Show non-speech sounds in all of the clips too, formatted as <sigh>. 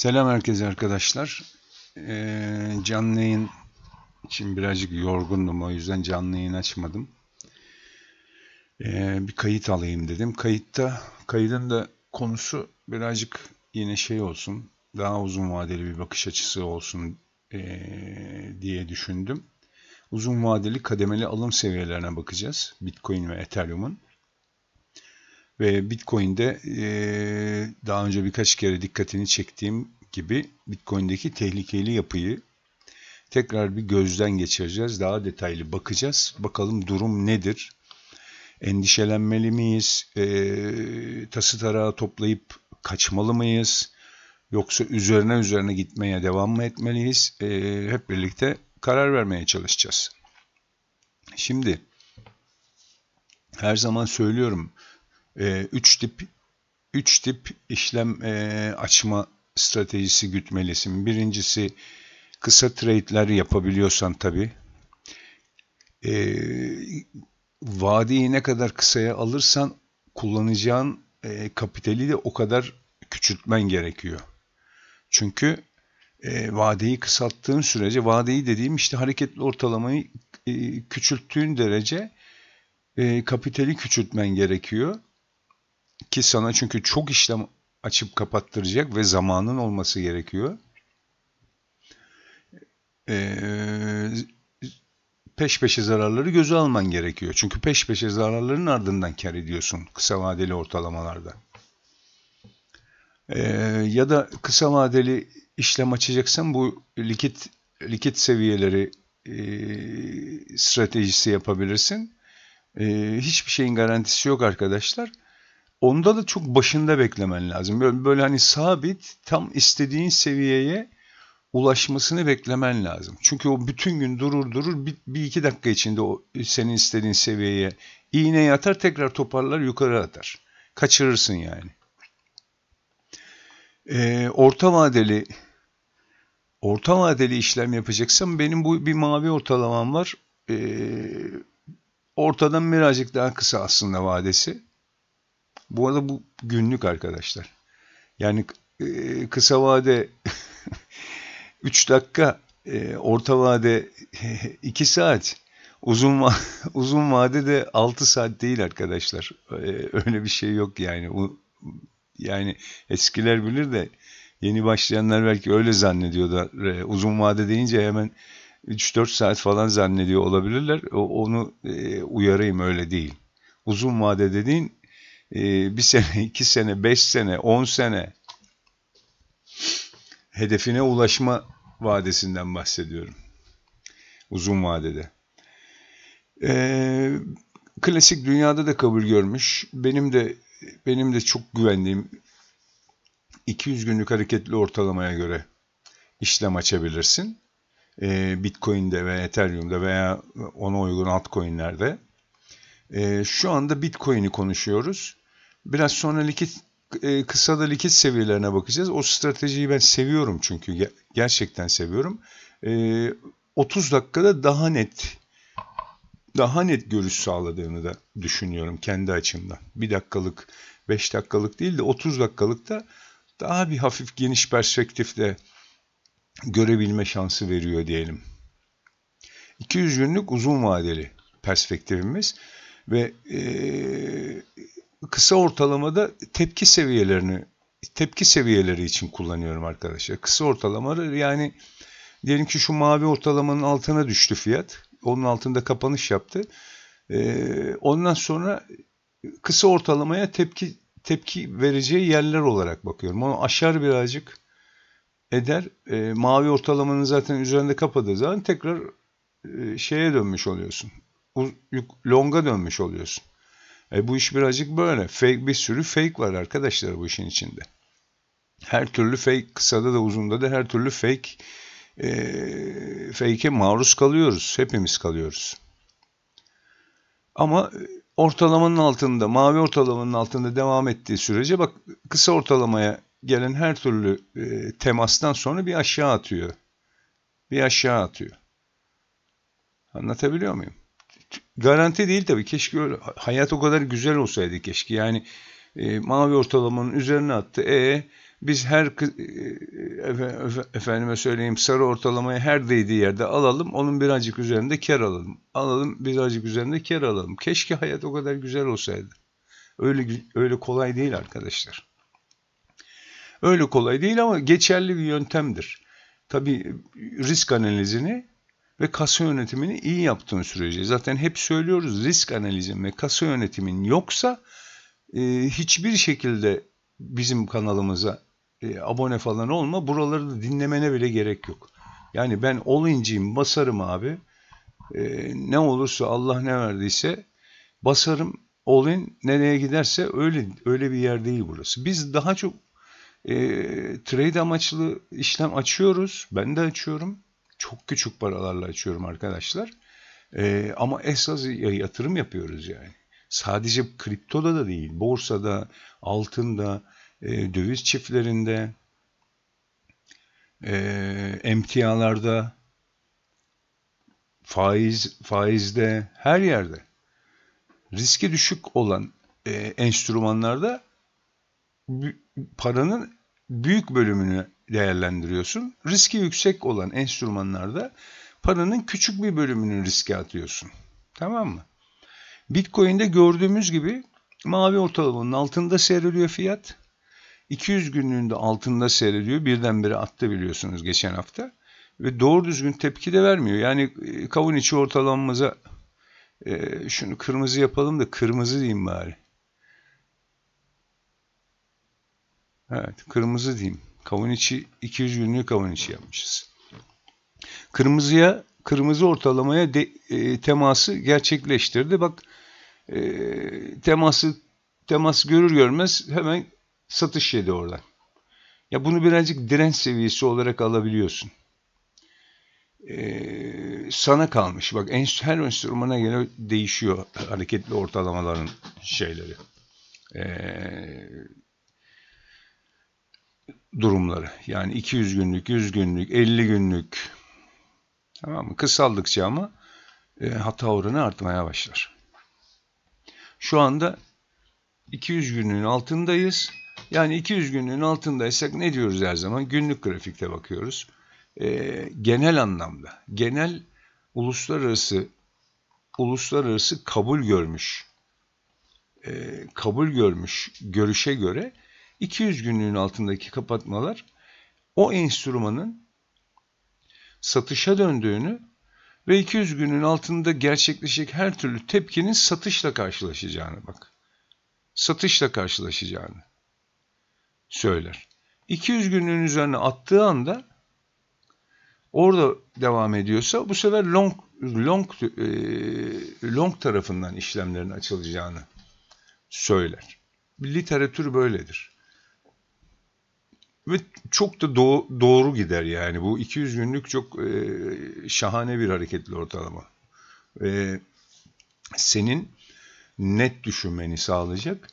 Selam herkese arkadaşlar. Ee, canlı yayın için birazcık yorgundum. O yüzden canlı yayın açmadım. Ee, bir kayıt alayım dedim. Kayıtta, kaydın da konusu birazcık yine şey olsun. Daha uzun vadeli bir bakış açısı olsun ee, diye düşündüm. Uzun vadeli kademeli alım seviyelerine bakacağız. Bitcoin ve Ethereum'un. Ve Bitcoin'de e, daha önce birkaç kere dikkatini çektiğim gibi Bitcoin'deki tehlikeli yapıyı tekrar bir gözden geçireceğiz. Daha detaylı bakacağız. Bakalım durum nedir? Endişelenmeli miyiz? E, tası tarağı toplayıp kaçmalı mıyız? Yoksa üzerine üzerine gitmeye devam mı etmeliyiz? E, hep birlikte karar vermeye çalışacağız. Şimdi her zaman söylüyorum e, tip 3 tip işlem e, açma stratejisi gütmelisin. Birincisi kısa trade'ler yapabiliyorsan tabi. E, vadeyi ne kadar kısaya alırsan kullanacağın e, kapitali de o kadar küçültmen gerekiyor. Çünkü e, vadeyi kısalttığın sürece vadeyi dediğim işte hareketli ortalamayı e, küçülttüğün derece e, kapitali küçültmen gerekiyor. Ki sana çünkü çok işlem açıp kapattıracak ve zamanın olması gerekiyor. Ee, peş peşe zararları göze alman gerekiyor. Çünkü peş peşe zararların ardından kar ediyorsun kısa vadeli ortalamalarda. Ee, ya da kısa vadeli işlem açacaksan bu likit likit seviyeleri e, stratejisi yapabilirsin. E, hiçbir şeyin garantisi yok arkadaşlar. Onda da çok başında beklemen lazım. Böyle, böyle hani sabit tam istediğin seviyeye ulaşmasını beklemen lazım. Çünkü o bütün gün durur durur bir, bir iki dakika içinde o senin istediğin seviyeye iğneyi yatar, tekrar toparlar yukarı atar. Kaçırırsın yani. Ee, orta vadeli orta vadeli işlem yapacaksam benim bu bir mavi ortalamam var. Ee, ortadan birazcık daha kısa aslında vadesi. Bu arada bu günlük arkadaşlar. Yani e, kısa vade 3 <laughs> dakika, e, orta vade 2 <laughs> saat, uzun va <laughs> uzun vade de 6 saat değil arkadaşlar. E, öyle bir şey yok yani. Bu yani eskiler bilir de yeni başlayanlar belki öyle zannediyorlar. E, uzun vade deyince hemen 3-4 saat falan zannediyor olabilirler. O, onu e, uyarayım öyle değil. Uzun vade dediğin ee, bir sene, <laughs> iki sene, beş sene, on sene hedefine ulaşma vadesinden bahsediyorum. Uzun vadede. E, klasik dünyada da kabul görmüş. Benim de benim de çok güvendiğim 200 günlük hareketli ortalamaya göre işlem açabilirsin. E, Bitcoin'de ve Ethereum'da veya ona uygun altcoin'lerde. E, şu anda Bitcoin'i konuşuyoruz. Biraz sonra likit e, kısa da likit seviyelerine bakacağız. O stratejiyi ben seviyorum çünkü gerçekten seviyorum. 30 e, dakikada daha net daha net görüş sağladığını da düşünüyorum kendi açımdan. Bir dakikalık, beş dakikalık değil de 30 dakikalıkta da daha bir hafif geniş perspektifte görebilme şansı veriyor diyelim. 200 günlük uzun vadeli perspektifimiz ve e, kısa ortalamada tepki seviyelerini tepki seviyeleri için kullanıyorum arkadaşlar. Kısa ortalamaları yani diyelim ki şu mavi ortalamanın altına düştü fiyat. Onun altında kapanış yaptı. Ee, ondan sonra kısa ortalamaya tepki tepki vereceği yerler olarak bakıyorum. Onu aşar birazcık eder. E, mavi ortalamanın zaten üzerinde kapadığı zaman tekrar e, şeye dönmüş oluyorsun. U, longa dönmüş oluyorsun. E, bu iş birazcık böyle. Fake, bir sürü fake var arkadaşlar bu işin içinde. Her türlü fake, kısada da uzunda da her türlü fake, e, fake'e maruz kalıyoruz. Hepimiz kalıyoruz. Ama e, ortalamanın altında, mavi ortalamanın altında devam ettiği sürece bak kısa ortalamaya gelen her türlü e, temastan sonra bir aşağı atıyor. Bir aşağı atıyor. Anlatabiliyor muyum? garanti değil tabii. Keşke öyle, hayat o kadar güzel olsaydı keşke. Yani e, mavi ortalamanın üzerine attı. E biz her e, efe, efendime söyleyeyim sarı ortalamayı her değdiği yerde alalım. Onun birazcık üzerinde kar alalım. Alalım birazcık üzerinde kar alalım. Keşke hayat o kadar güzel olsaydı. Öyle öyle kolay değil arkadaşlar. Öyle kolay değil ama geçerli bir yöntemdir. Tabii risk analizini ve kasa yönetimini iyi yaptığın sürece zaten hep söylüyoruz risk analizin ve kasa yönetimin yoksa e, hiçbir şekilde bizim kanalımıza e, abone falan olma buraları da dinlemene bile gerek yok. Yani ben olinciyim basarım abi e, ne olursa Allah ne verdiyse basarım olin nereye giderse öyle öyle bir yer değil burası. Biz daha çok e, trade amaçlı işlem açıyoruz ben de açıyorum çok küçük paralarla açıyorum arkadaşlar. E, ama esas yatırım yapıyoruz yani. Sadece kriptoda da değil, borsada, altında, e, döviz çiftlerinde, e, emtialarda, faiz faizde, her yerde. Riski düşük olan e, enstrümanlarda paranın büyük bölümünü değerlendiriyorsun. Riski yüksek olan enstrümanlarda paranın küçük bir bölümünün riske atıyorsun. Tamam mı? Bitcoin'de gördüğümüz gibi mavi ortalamanın altında seyrediyor fiyat. 200 günlüğünde altında seyrediyor. Birdenbire attı biliyorsunuz geçen hafta. Ve doğru düzgün tepki de vermiyor. Yani e, kavun içi ortalamamıza e, şunu kırmızı yapalım da kırmızı diyeyim bari. Evet kırmızı diyeyim. Kavun içi 200 günlük kavun içi yapmışız. Kırmızıya kırmızı ortalamaya de, e, teması gerçekleştirdi. Bak e, teması temas görür görmez hemen satış yedi oradan. Ya bunu birazcık direnç seviyesi olarak alabiliyorsun. E, sana kalmış. Bak her enstrümana göre değişiyor hareketli ortalamaların şeyleri. E, durumları. Yani 200 günlük, 100 günlük, 50 günlük tamam mı? Kısaldıkça ama e, hata oranı artmaya başlar. Şu anda 200 günlüğün altındayız. Yani 200 günlüğün altındaysak ne diyoruz her zaman? Günlük grafikte bakıyoruz. E, genel anlamda, genel uluslararası uluslararası kabul görmüş e, kabul görmüş görüşe göre 200 günlüğün altındaki kapatmalar o enstrümanın satışa döndüğünü ve 200 günün altında gerçekleşecek her türlü tepkinin satışla karşılaşacağını bak. Satışla karşılaşacağını söyler. 200 günlüğün üzerine attığı anda orada devam ediyorsa bu sefer long long e, long tarafından işlemlerin açılacağını söyler. Literatür böyledir. Ve çok da do doğru gider yani. Bu 200 günlük çok e, şahane bir hareketli ortalama. E, senin net düşünmeni sağlayacak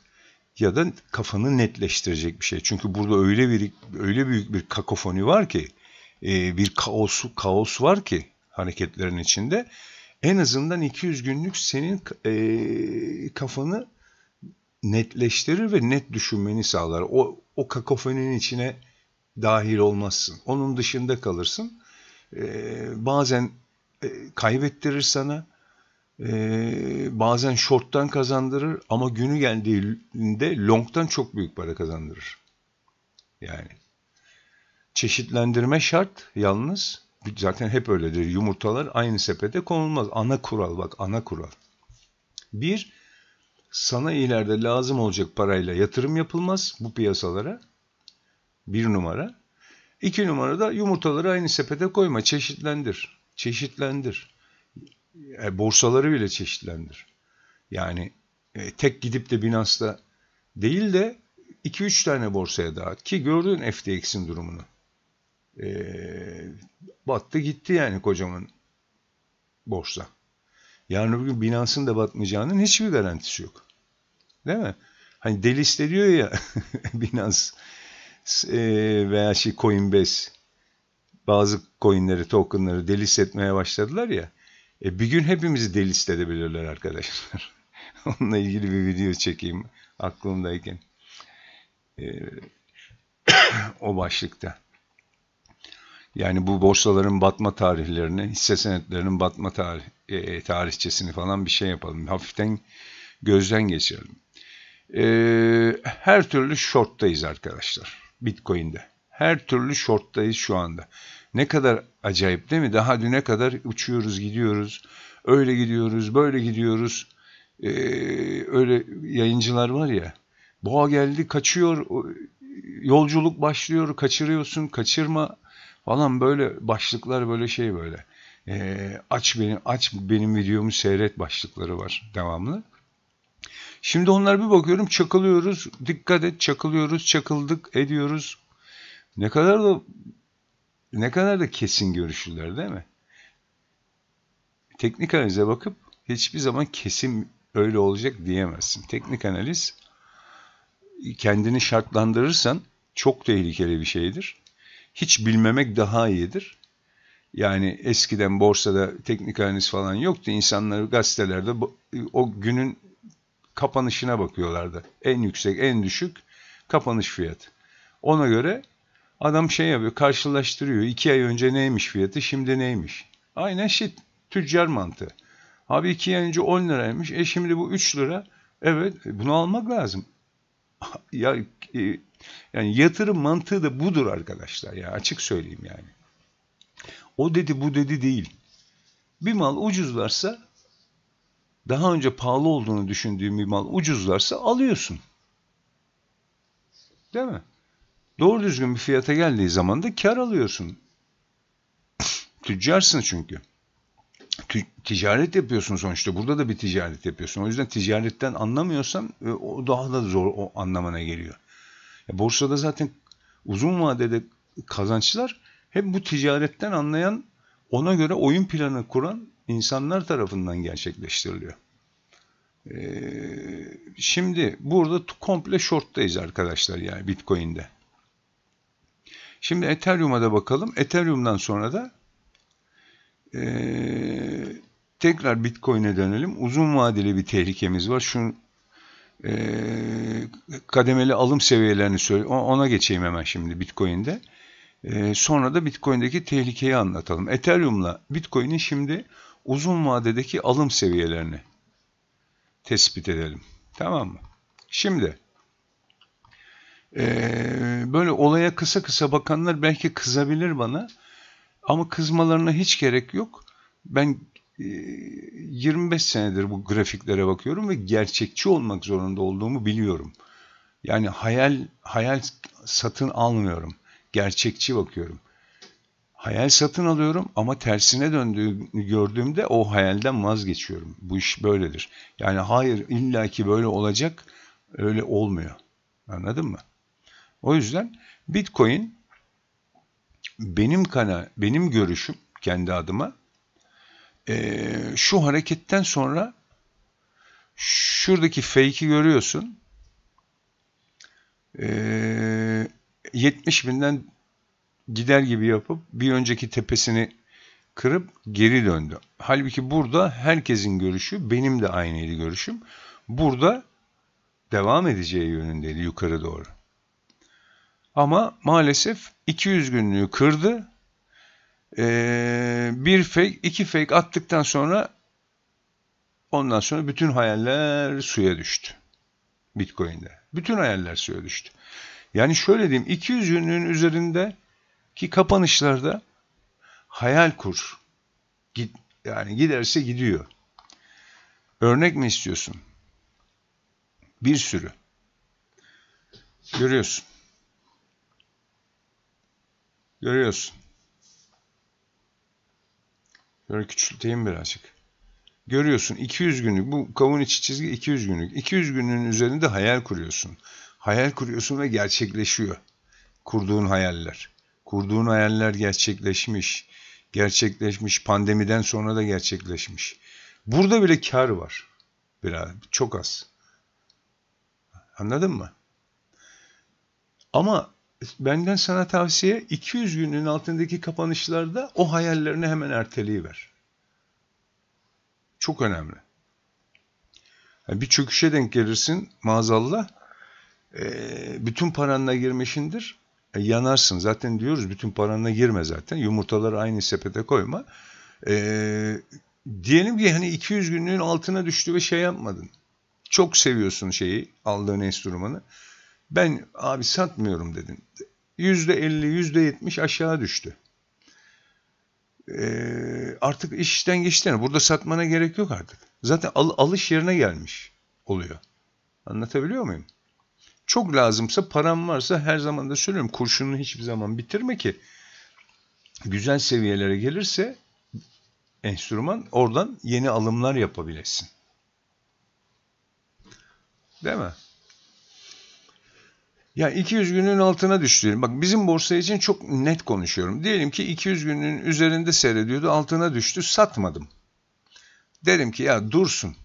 ya da kafanı netleştirecek bir şey. Çünkü burada öyle bir öyle büyük bir kakofoni var ki, e, bir kaos kaos var ki hareketlerin içinde en azından 200 günlük senin e, kafanı netleştirir ve net düşünmeni sağlar. O o kakofoninin içine dahil olmazsın. Onun dışında kalırsın. Ee, bazen e, kaybettirir sana. Ee, bazen short'tan kazandırır ama günü geldiğinde long'tan çok büyük para kazandırır. Yani çeşitlendirme şart yalnız. Zaten hep öyledir. Yumurtalar aynı sepete konulmaz. Ana kural bak ana kural. Bir, sana ileride lazım olacak parayla yatırım yapılmaz bu piyasalara bir numara. İki numara da yumurtaları aynı sepete koyma. Çeşitlendir. Çeşitlendir. E, borsaları bile çeşitlendir. Yani e, tek gidip de Binance'da değil de 2-3 tane borsaya dağıt. Ki gördün FTX'in durumunu. E, battı gitti yani kocaman borsa. Yarın bugün Binance'ın da batmayacağının hiçbir garantisi yok. Değil mi? Hani delist ediyor ya <laughs> Binance e, veya şey Coinbase bazı coinleri, tokenları delist etmeye başladılar ya. E, bir gün hepimizi delist edebilirler arkadaşlar. <laughs> Onunla ilgili bir video çekeyim aklımdayken. E, <coughs> o başlıkta. Yani bu borsaların batma tarihlerini, hisse senetlerinin batma tarih, e, tarihçesini falan bir şey yapalım. Hafiften gözden geçirelim. E, her türlü short'tayız arkadaşlar. Bitcoin'de. Her türlü short'tayız şu anda. Ne kadar acayip değil mi? Daha düne kadar uçuyoruz, gidiyoruz. Öyle gidiyoruz, böyle gidiyoruz. Ee, öyle yayıncılar var ya. Boğa geldi, kaçıyor. Yolculuk başlıyor, kaçırıyorsun, kaçırma falan böyle başlıklar böyle şey böyle. Ee, aç benim aç benim videomu seyret başlıkları var devamlı. Şimdi onlara bir bakıyorum çakılıyoruz. Dikkat et çakılıyoruz, çakıldık, ediyoruz. Ne kadar da ne kadar da kesin görüşürler değil mi? Teknik analize bakıp hiçbir zaman kesin öyle olacak diyemezsin. Teknik analiz kendini şartlandırırsan çok tehlikeli bir şeydir. Hiç bilmemek daha iyidir. Yani eskiden borsada teknik analiz falan yoktu. İnsanlar gazetelerde o günün kapanışına bakıyorlardı. En yüksek, en düşük kapanış fiyat. Ona göre adam şey yapıyor, karşılaştırıyor. İki ay önce neymiş fiyatı, şimdi neymiş? Aynen şey, tüccar mantığı. Abi iki ay önce 10 liraymış, e şimdi bu 3 lira. Evet, e, bunu almak lazım. <laughs> ya e, yani yatırım mantığı da budur arkadaşlar ya açık söyleyeyim yani. O dedi bu dedi değil. Bir mal ucuzlarsa daha önce pahalı olduğunu düşündüğün bir mal ucuzlarsa alıyorsun. Değil mi? Doğru düzgün bir fiyata geldiği zaman da kar alıyorsun. <coughs> Tüccarsın çünkü. Tü ticaret yapıyorsun sonuçta. Burada da bir ticaret yapıyorsun. O yüzden ticaretten anlamıyorsan e, o daha da zor o anlamına geliyor. Ya e, borsada zaten uzun vadede kazançlar hep bu ticaretten anlayan, ona göre oyun planı kuran insanlar tarafından gerçekleştiriliyor. Ee, şimdi burada komple short'tayız arkadaşlar yani Bitcoin'de. Şimdi Ethereum'a da bakalım. Ethereum'dan sonra da e, tekrar Bitcoin'e dönelim. Uzun vadeli bir tehlikemiz var. Şu e, kademeli alım seviyelerini söyle. Ona geçeyim hemen şimdi Bitcoin'de. E, sonra da Bitcoin'deki tehlikeyi anlatalım. Ethereum'la Bitcoin'in şimdi uzun vadedeki alım seviyelerini tespit edelim. Tamam mı? Şimdi ee, böyle olaya kısa kısa bakanlar belki kızabilir bana ama kızmalarına hiç gerek yok. Ben e, 25 senedir bu grafiklere bakıyorum ve gerçekçi olmak zorunda olduğumu biliyorum. Yani hayal hayal satın almıyorum. Gerçekçi bakıyorum hayal satın alıyorum ama tersine döndüğünü gördüğümde o hayalden vazgeçiyorum. Bu iş böyledir. Yani hayır illaki böyle olacak öyle olmuyor. Anladın mı? O yüzden Bitcoin benim kana benim görüşüm kendi adıma e, şu hareketten sonra şuradaki fake'i görüyorsun e, 70 binden gider gibi yapıp bir önceki tepesini kırıp geri döndü. Halbuki burada herkesin görüşü benim de aynıydı görüşüm. Burada devam edeceği yönündeydi yukarı doğru. Ama maalesef 200 günlüğü kırdı. Ee, bir fake, iki fake attıktan sonra ondan sonra bütün hayaller suya düştü. Bitcoin'de. Bütün hayaller suya düştü. Yani şöyle diyeyim 200 günlüğün üzerinde ki kapanışlarda hayal kur. Git, yani giderse gidiyor. Örnek mi istiyorsun? Bir sürü. Görüyorsun. Görüyorsun. Böyle küçülteyim birazcık. Görüyorsun 200 günlük bu kavun içi çizgi 200 günlük. 200 günün üzerinde hayal kuruyorsun. Hayal kuruyorsun ve gerçekleşiyor kurduğun hayaller. Kurduğun hayaller gerçekleşmiş. Gerçekleşmiş. Pandemiden sonra da gerçekleşmiş. Burada bile kar var. Biraz çok az. Anladın mı? Ama benden sana tavsiye 200 günün altındaki kapanışlarda o hayallerini hemen erteleyiver. Çok önemli. Yani bir çöküşe denk gelirsin maazallah. Ee, bütün paranla girmişindir. E, yanarsın zaten diyoruz bütün paranına girme zaten yumurtaları aynı sepete koyma. E, diyelim ki hani 200 günlüğün altına düştü ve şey yapmadın. Çok seviyorsun şeyi aldığın enstrümanı. Ben abi satmıyorum dedin. %50 %70 aşağı düştü. E, artık işten geçti. Burada satmana gerek yok artık. Zaten al, alış yerine gelmiş oluyor. Anlatabiliyor muyum? Çok lazımsa param varsa her zaman da söylüyorum kurşunu hiçbir zaman bitirme ki güzel seviyelere gelirse enstrüman oradan yeni alımlar yapabilirsin, Değil mi? Ya 200 günün altına düştü. Bak bizim borsa için çok net konuşuyorum. Diyelim ki 200 günün üzerinde seyrediyordu, altına düştü, satmadım. Derim ki ya dursun.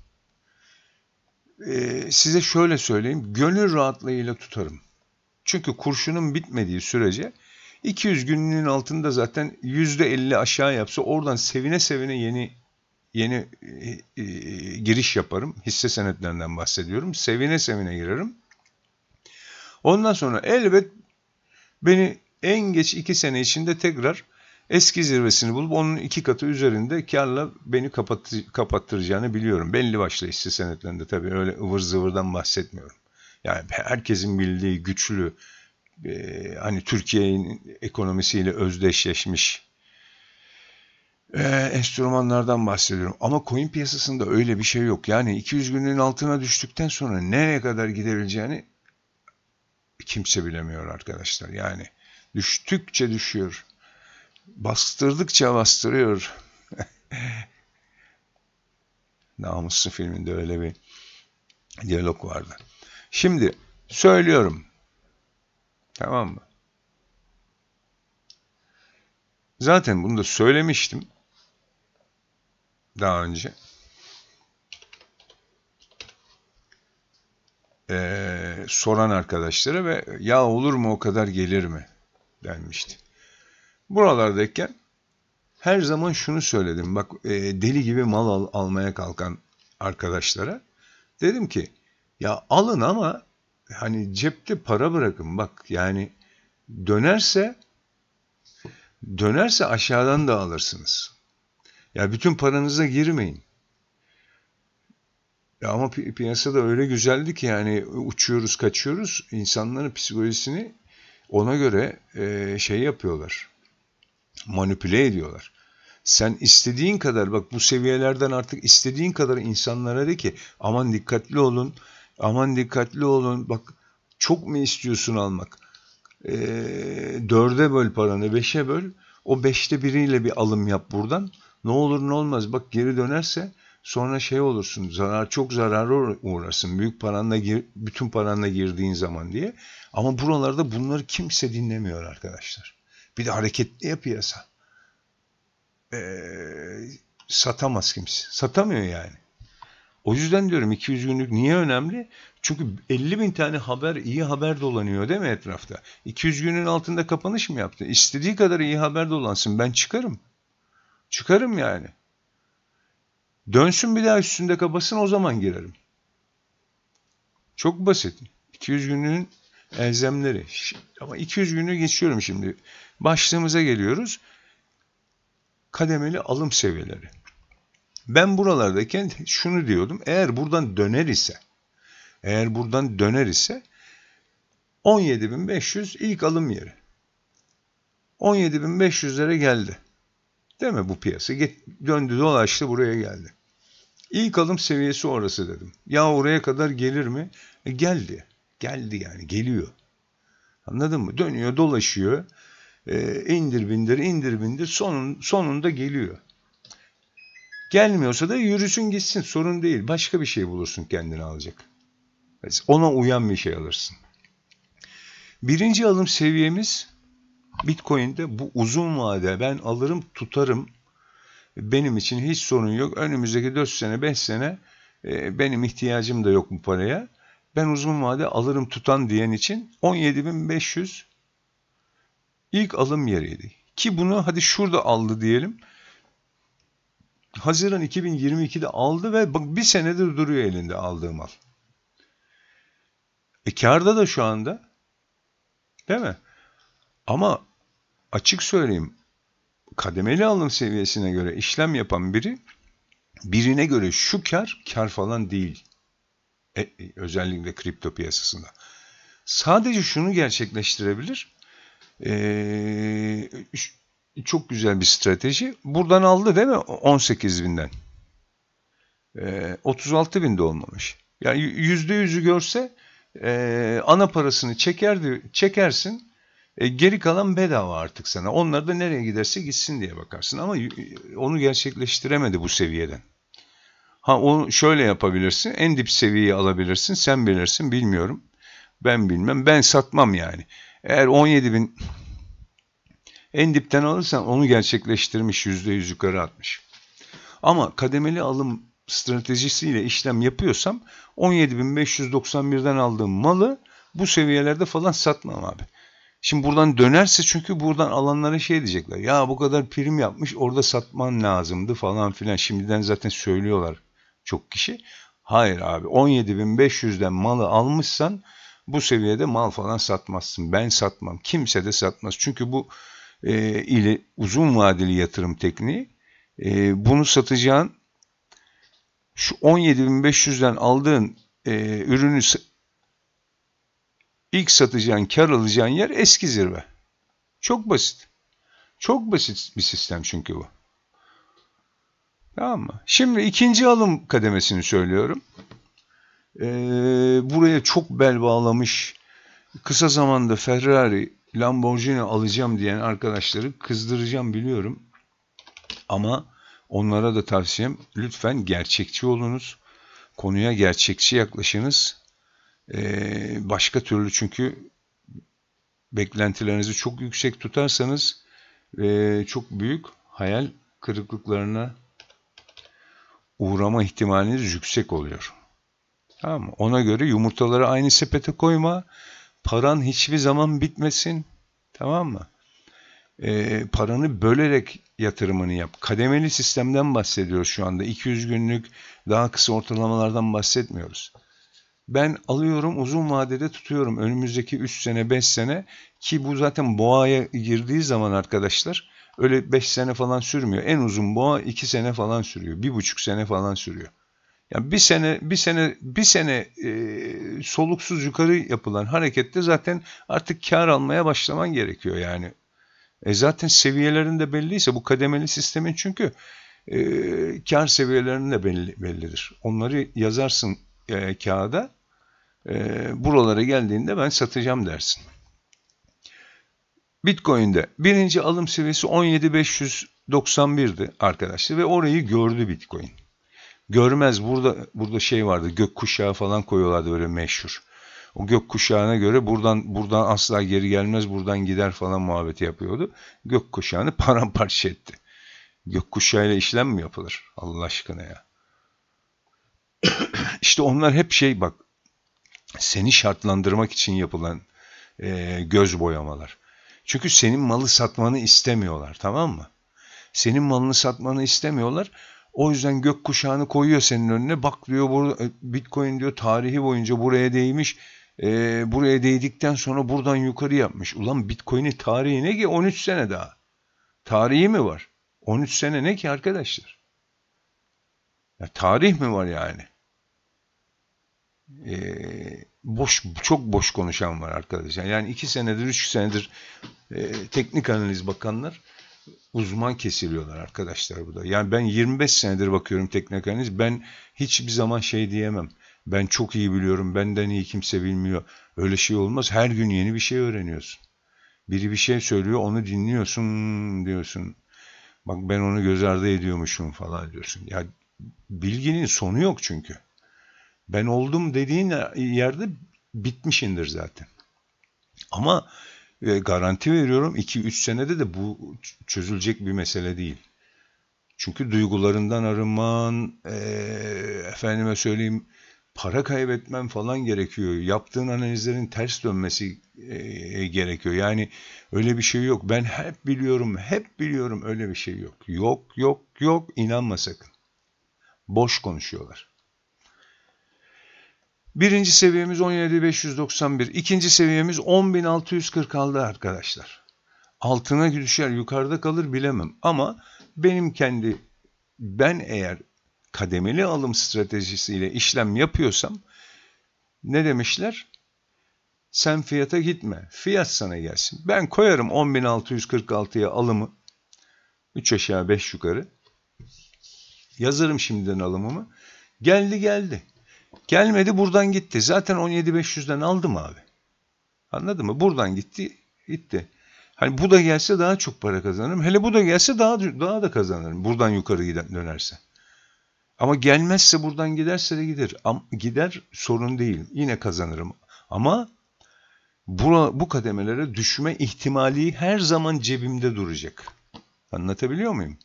Ee, size şöyle söyleyeyim. Gönül rahatlığıyla tutarım. Çünkü kurşunun bitmediği sürece 200 gününün altında zaten %50 aşağı yapsa oradan sevine sevine yeni yeni e, e, giriş yaparım. Hisse senetlerinden bahsediyorum. Sevine sevine girerim. Ondan sonra elbet beni en geç 2 sene içinde tekrar eski zirvesini bulup onun iki katı üzerinde karla beni kapat, kapattıracağını biliyorum. Belli başlı hisse senetlerinde tabii öyle ıvır zıvırdan bahsetmiyorum. Yani herkesin bildiği güçlü e, hani Türkiye'nin ekonomisiyle özdeşleşmiş e, enstrümanlardan bahsediyorum. Ama coin piyasasında öyle bir şey yok. Yani 200 günün altına düştükten sonra nereye kadar gidebileceğini kimse bilemiyor arkadaşlar. Yani düştükçe düşüyor bastırdıkça bastırıyor. <laughs> Namuslu filminde öyle bir diyalog vardı. Şimdi söylüyorum. Tamam mı? Zaten bunu da söylemiştim. Daha önce. Ee, soran arkadaşlara ve ya olur mu o kadar gelir mi denmişti. Buralardayken her zaman şunu söyledim. Bak e, deli gibi mal al, almaya kalkan arkadaşlara. Dedim ki ya alın ama hani cepte para bırakın. Bak yani dönerse dönerse aşağıdan da alırsınız. Ya bütün paranıza girmeyin. Ya ama pi piyasada öyle güzeldi ki yani uçuyoruz kaçıyoruz. insanların psikolojisini ona göre e, şey yapıyorlar manipüle ediyorlar. Sen istediğin kadar bak bu seviyelerden artık istediğin kadar insanlara de ki aman dikkatli olun, aman dikkatli olun. Bak çok mu istiyorsun almak? E, dörde böl paranı, beşe böl. O beşte biriyle bir alım yap buradan. Ne olur ne olmaz bak geri dönerse sonra şey olursun zarar çok zarara uğrarsın büyük paranla gir, bütün paranla girdiğin zaman diye. Ama buralarda bunları kimse dinlemiyor arkadaşlar. Bir de hareketli ya piyasa. Ee, satamaz kimse. Satamıyor yani. O yüzden diyorum 200 günlük niye önemli? Çünkü 50 bin tane haber, iyi haber dolanıyor değil mi etrafta? 200 günün altında kapanış mı yaptı? İstediği kadar iyi haber dolansın. Ben çıkarım. Çıkarım yani. Dönsün bir daha üstünde kabasın o zaman girerim. Çok basit. 200 günün elzemleri. Ama 200 günü geçiyorum şimdi. Başlığımıza geliyoruz. Kademeli alım seviyeleri. Ben buralardayken şunu diyordum. Eğer buradan döner ise, eğer buradan döner ise 17.500 ilk alım yeri. 17.500'lere geldi. Değil mi bu piyasa? Git, döndü dolaştı buraya geldi. İlk alım seviyesi orası dedim. Ya oraya kadar gelir mi? E geldi. Geldi yani geliyor. Anladın mı? Dönüyor dolaşıyor e, indir bindir indir bindir sonun, sonunda geliyor. Gelmiyorsa da yürüsün gitsin sorun değil. Başka bir şey bulursun kendini alacak. Ona uyan bir şey alırsın. Birinci alım seviyemiz Bitcoin'de bu uzun vade ben alırım tutarım benim için hiç sorun yok. Önümüzdeki 4 sene 5 sene e, benim ihtiyacım da yok bu paraya. Ben uzun vade alırım tutan diyen için 17.500 ilk alım yeriydi. Ki bunu hadi şurada aldı diyelim. Haziran 2022'de aldı ve bak bir senedir duruyor elinde aldığı mal. E karda da şu anda. Değil mi? Ama açık söyleyeyim kademeli alım seviyesine göre işlem yapan biri birine göre şu kar kar falan değil. E, e, özellikle kripto piyasasında. Sadece şunu gerçekleştirebilir. Ee, çok güzel bir strateji. Buradan aldı değil mi? 18 binden. Ee, 36 de olmamış. Yani yüzde yüzü görse e, ana parasını çekerdi, çekersin. E, geri kalan bedava artık sana. Onlar da nereye giderse gitsin diye bakarsın. Ama onu gerçekleştiremedi bu seviyeden. Ha onu şöyle yapabilirsin. En dip seviyeyi alabilirsin. Sen bilirsin. Bilmiyorum. Ben bilmem. Ben satmam yani. Eğer 17 bin en dipten alırsan onu gerçekleştirmiş %100 yukarı atmış. Ama kademeli alım stratejisiyle işlem yapıyorsam 17.591'den aldığım malı bu seviyelerde falan satmam abi. Şimdi buradan dönerse çünkü buradan alanlara şey diyecekler. Ya bu kadar prim yapmış orada satman lazımdı falan filan. Şimdiden zaten söylüyorlar çok kişi. Hayır abi 17.500'den malı almışsan bu seviyede mal falan satmazsın. Ben satmam. Kimse de satmaz. Çünkü bu e, ile uzun vadeli yatırım tekniği e, bunu satacağın şu 17.500'den aldığın e, ürünü ilk satacağın, kar alacağın yer eski zirve. Çok basit. Çok basit bir sistem çünkü bu. Tamam mı? Şimdi ikinci alım kademesini söylüyorum e, buraya çok bel bağlamış kısa zamanda Ferrari, Lamborghini alacağım diyen arkadaşları kızdıracağım biliyorum. Ama onlara da tavsiyem lütfen gerçekçi olunuz. Konuya gerçekçi yaklaşınız. Ee, başka türlü çünkü beklentilerinizi çok yüksek tutarsanız e, çok büyük hayal kırıklıklarına uğrama ihtimaliniz yüksek oluyor. Tamam Ona göre yumurtaları aynı sepete koyma. Paran hiçbir zaman bitmesin. Tamam mı? E, paranı bölerek yatırımını yap. Kademeli sistemden bahsediyoruz şu anda. 200 günlük daha kısa ortalamalardan bahsetmiyoruz. Ben alıyorum uzun vadede tutuyorum. Önümüzdeki 3 sene 5 sene ki bu zaten boğaya girdiği zaman arkadaşlar öyle 5 sene falan sürmüyor. En uzun boğa 2 sene falan sürüyor. 1,5 sene falan sürüyor. Yani bir sene bir sene bir sene e, soluksuz yukarı yapılan harekette zaten artık kar almaya başlaman gerekiyor yani. E zaten seviyelerin de belliyse bu kademeli sistemin çünkü e, kar seviyelerinin de belli, bellidir. Onları yazarsın e, kağıda. E, buralara geldiğinde ben satacağım dersin. Bitcoin'de birinci alım seviyesi 17.591'di arkadaşlar ve orayı gördü Bitcoin görmez. Burada burada şey vardı. Gök kuşağı falan koyuyorlardı böyle meşhur. O gök kuşağına göre buradan buradan asla geri gelmez, buradan gider falan muhabbeti yapıyordu. Gök kuşağını <laughs> paramparça etti. Gök kuşağıyla işlem mi yapılır? Allah aşkına ya. <coughs> işte onlar hep şey bak seni şartlandırmak için yapılan e, göz boyamalar. Çünkü senin malı satmanı istemiyorlar tamam mı? Senin malını satmanı istemiyorlar. O yüzden gök kuşağını koyuyor senin önüne. Bak diyor bu e, Bitcoin diyor tarihi boyunca buraya değmiş. E, buraya değdikten sonra buradan yukarı yapmış. Ulan Bitcoin'in tarihi ne ki 13 sene daha. Tarihi mi var? 13 sene ne ki arkadaşlar? Ya tarih mi var yani? E, boş çok boş konuşan var arkadaşlar. Yani iki senedir, üç senedir e, teknik analiz bakanlar uzman kesiliyorlar arkadaşlar bu da. Yani ben 25 senedir bakıyorum teknik teknokanaliz. Ben hiçbir zaman şey diyemem. Ben çok iyi biliyorum. Benden iyi kimse bilmiyor. Öyle şey olmaz. Her gün yeni bir şey öğreniyorsun. Biri bir şey söylüyor. Onu dinliyorsun diyorsun. Bak ben onu göz ardı ediyormuşum falan diyorsun. Ya bilginin sonu yok çünkü. Ben oldum dediğin yerde bitmişindir zaten. Ama ve garanti veriyorum 2-3 senede de bu çözülecek bir mesele değil. Çünkü duygularından arınman, e, efendime söyleyeyim para kaybetmen falan gerekiyor. Yaptığın analizlerin ters dönmesi e, gerekiyor. Yani öyle bir şey yok. Ben hep biliyorum, hep biliyorum öyle bir şey yok. Yok, yok, yok. inanma sakın. Boş konuşuyorlar. Birinci seviyemiz 17.591. ikinci seviyemiz 10.646 arkadaşlar. Altına düşer yukarıda kalır bilemem. Ama benim kendi ben eğer kademeli alım stratejisiyle işlem yapıyorsam ne demişler? Sen fiyata gitme. Fiyat sana gelsin. Ben koyarım 10.646'ya alımı. 3 aşağı 5 yukarı. Yazarım şimdiden alımımı. Geldi geldi. Gelmedi buradan gitti. Zaten 17.500'den aldım abi. Anladın mı? Buradan gitti, gitti. Hani bu da gelse daha çok para kazanırım. Hele bu da gelse daha daha da kazanırım. Buradan yukarı giden dönerse. Ama gelmezse buradan giderse de gider. Am, gider sorun değil. Yine kazanırım. Ama bura, bu kademelere düşme ihtimali her zaman cebimde duracak. Anlatabiliyor muyum?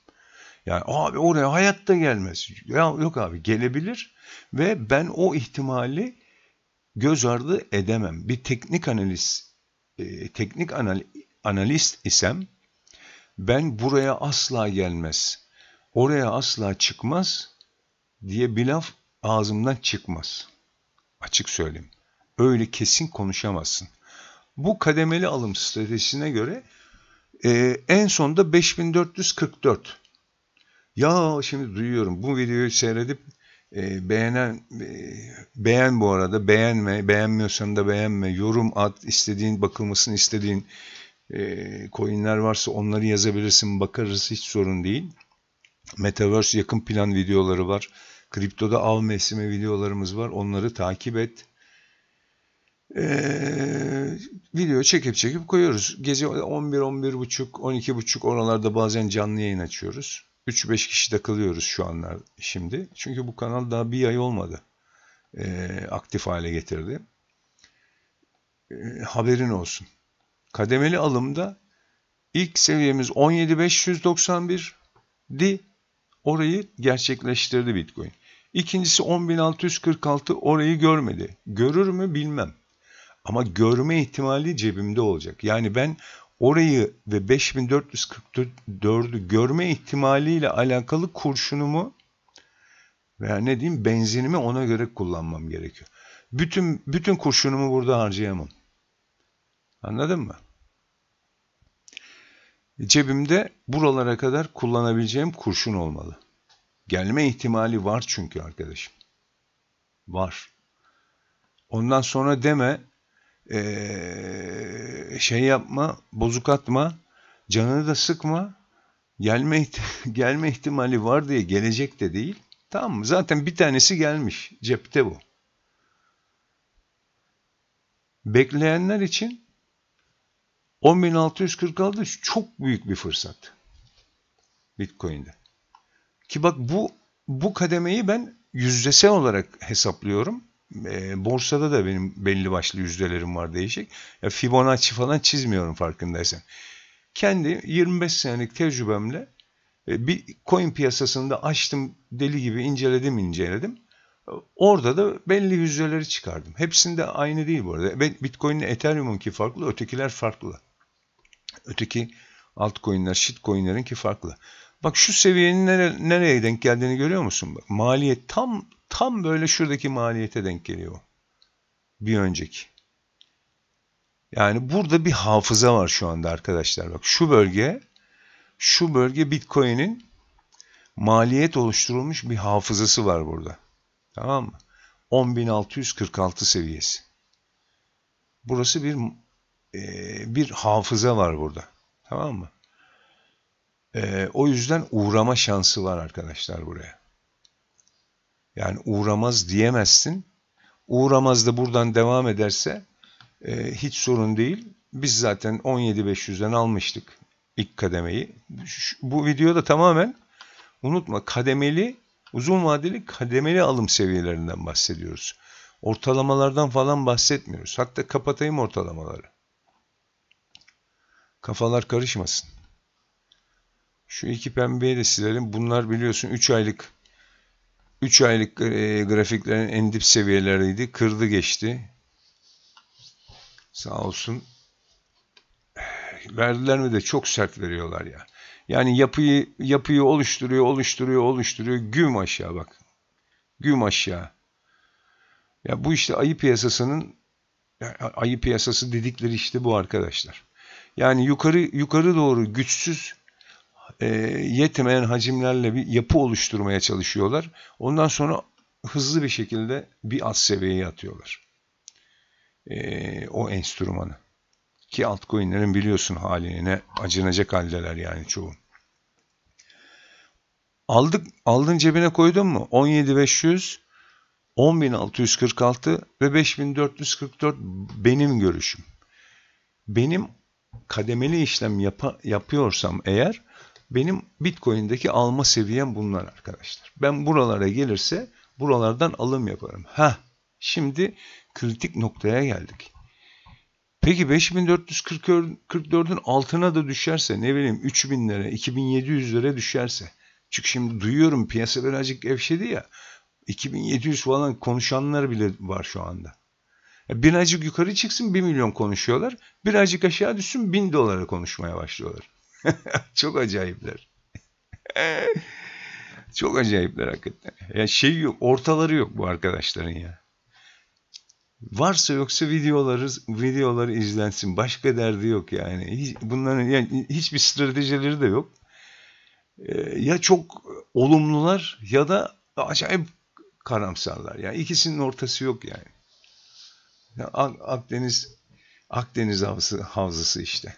Yani abi oraya hayatta gelmez. Ya yok abi gelebilir ve ben o ihtimali göz ardı edemem. Bir teknik analiz e, teknik anal, analist isem ben buraya asla gelmez. Oraya asla çıkmaz diye bir laf ağzımdan çıkmaz. Açık söyleyeyim. Öyle kesin konuşamazsın. Bu kademeli alım stratejisine göre e, en sonda 5444 ya şimdi duyuyorum bu videoyu seyredip e, beğenen e, beğen bu arada beğenme beğenmiyorsan da beğenme yorum at istediğin bakılmasını istediğin e, coinler varsa onları yazabilirsin bakarız hiç sorun değil. Metaverse yakın plan videoları var. Kriptoda av mevsimi videolarımız var. Onları takip et. Ee, video çekip çekip koyuyoruz. Gece 11, 11.30, 12.30 oralarda bazen canlı yayın açıyoruz. 3-5 kişi de takılıyoruz şu anlar şimdi. Çünkü bu kanal daha bir ay olmadı. E, aktif hale getirdi. E, haberin olsun. Kademeli alımda ilk seviyemiz 17.591 di. Orayı gerçekleştirdi Bitcoin. İkincisi 10.646 orayı görmedi. Görür mü bilmem. Ama görme ihtimali cebimde olacak. Yani ben orayı ve 5444'ü görme ihtimaliyle alakalı kurşunumu veya ne diyeyim benzinimi ona göre kullanmam gerekiyor. Bütün bütün kurşunumu burada harcayamam. Anladın mı? Cebimde buralara kadar kullanabileceğim kurşun olmalı. Gelme ihtimali var çünkü arkadaşım. Var. Ondan sonra deme şey yapma, bozuk atma, canını da sıkma. Gelme, <laughs> gelme ihtimali var diye gelecek de değil. Tamam mı? Zaten bir tanesi gelmiş. Cepte bu. Bekleyenler için 10.646 çok büyük bir fırsat. Bitcoin'de. Ki bak bu bu kademeyi ben yüzdesel olarak hesaplıyorum. E, borsada da benim belli başlı yüzdelerim var değişik. Ya Fibonacci falan çizmiyorum farkındaysan. Kendi 25 senelik tecrübemle e, bir coin piyasasında açtım deli gibi inceledim inceledim. Orada da belli yüzdeleri çıkardım. Hepsinde aynı değil bu arada. Bitcoin'le ki farklı, ötekiler farklı. Öteki altcoin'ler, shitcoin'lerin ki farklı. Bak şu seviyenin nereye denk geldiğini görüyor musun? Bak maliyet tam Tam böyle şuradaki maliyete denk geliyor. Bir önceki. Yani burada bir hafıza var şu anda arkadaşlar. Bak şu bölge şu bölge Bitcoin'in maliyet oluşturulmuş bir hafızası var burada. Tamam mı? 10.646 seviyesi. Burası bir e, bir hafıza var burada. Tamam mı? E, o yüzden uğrama şansı var arkadaşlar buraya. Yani uğramaz diyemezsin. Uğramaz da buradan devam ederse e, hiç sorun değil. Biz zaten 17500'den almıştık ilk kademeyi. Şu, bu videoda tamamen unutma kademeli, uzun vadeli kademeli alım seviyelerinden bahsediyoruz. Ortalamalardan falan bahsetmiyoruz. Hatta kapatayım ortalamaları. Kafalar karışmasın. Şu iki pembeyi de silelim. Bunlar biliyorsun 3 aylık 3 aylık e, grafiklerin en dip seviyeleriydi. Kırdı geçti. Sağ olsun. Verdiler mi de çok sert veriyorlar ya. Yani yapıyı yapıyı oluşturuyor, oluşturuyor, oluşturuyor. Güm aşağı bak. Güm aşağı. Ya bu işte ayı piyasasının ayı piyasası dedikleri işte bu arkadaşlar. Yani yukarı yukarı doğru güçsüz e, yetmeyen hacimlerle bir yapı oluşturmaya çalışıyorlar. Ondan sonra hızlı bir şekilde bir alt seviyeye atıyorlar. E, o enstrümanı. Ki altcoin'lerin biliyorsun haline acınacak haldeler yani çoğu. Aldık, aldın cebine koydun mu? 17500, 10646 ve 5444 benim görüşüm. Benim kademeli işlem yap yapıyorsam eğer benim Bitcoin'deki alma seviyem bunlar arkadaşlar. Ben buralara gelirse buralardan alım yaparım. Ha, şimdi kritik noktaya geldik. Peki 5444'ün altına da düşerse ne bileyim 3000 lira 2700 lira düşerse. Çünkü şimdi duyuyorum piyasa birazcık gevşedi ya. 2700 falan konuşanlar bile var şu anda. E, birazcık yukarı çıksın 1 milyon konuşuyorlar. Birazcık aşağı düşsün 1000 dolara konuşmaya başlıyorlar. <laughs> Çok acayipler. <laughs> Çok acayipler hakikaten. Ya şey yok, ortaları yok bu arkadaşların ya. Varsa yoksa videoları videoları izlensin. Başka derdi yok yani. Hiç, bunların yani hiçbir stratejileri de yok. Ee, ya çok olumlular ya da acayip karamsarlar. Yani ikisinin ortası yok yani. yani Akdeniz Akdeniz havzası, havzası işte.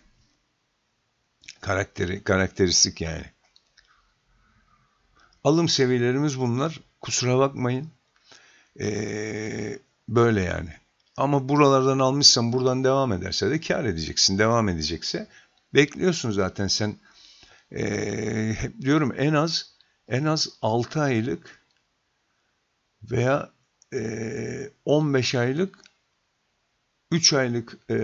Karakteri, karakteristik yani. Alım seviyelerimiz bunlar. Kusura bakmayın. Ee, böyle yani. Ama buralardan almışsan buradan devam ederse de kar edeceksin. Devam edecekse bekliyorsun zaten sen. Ee, hep diyorum en az en az 6 aylık veya e, 15 aylık 3 aylık e,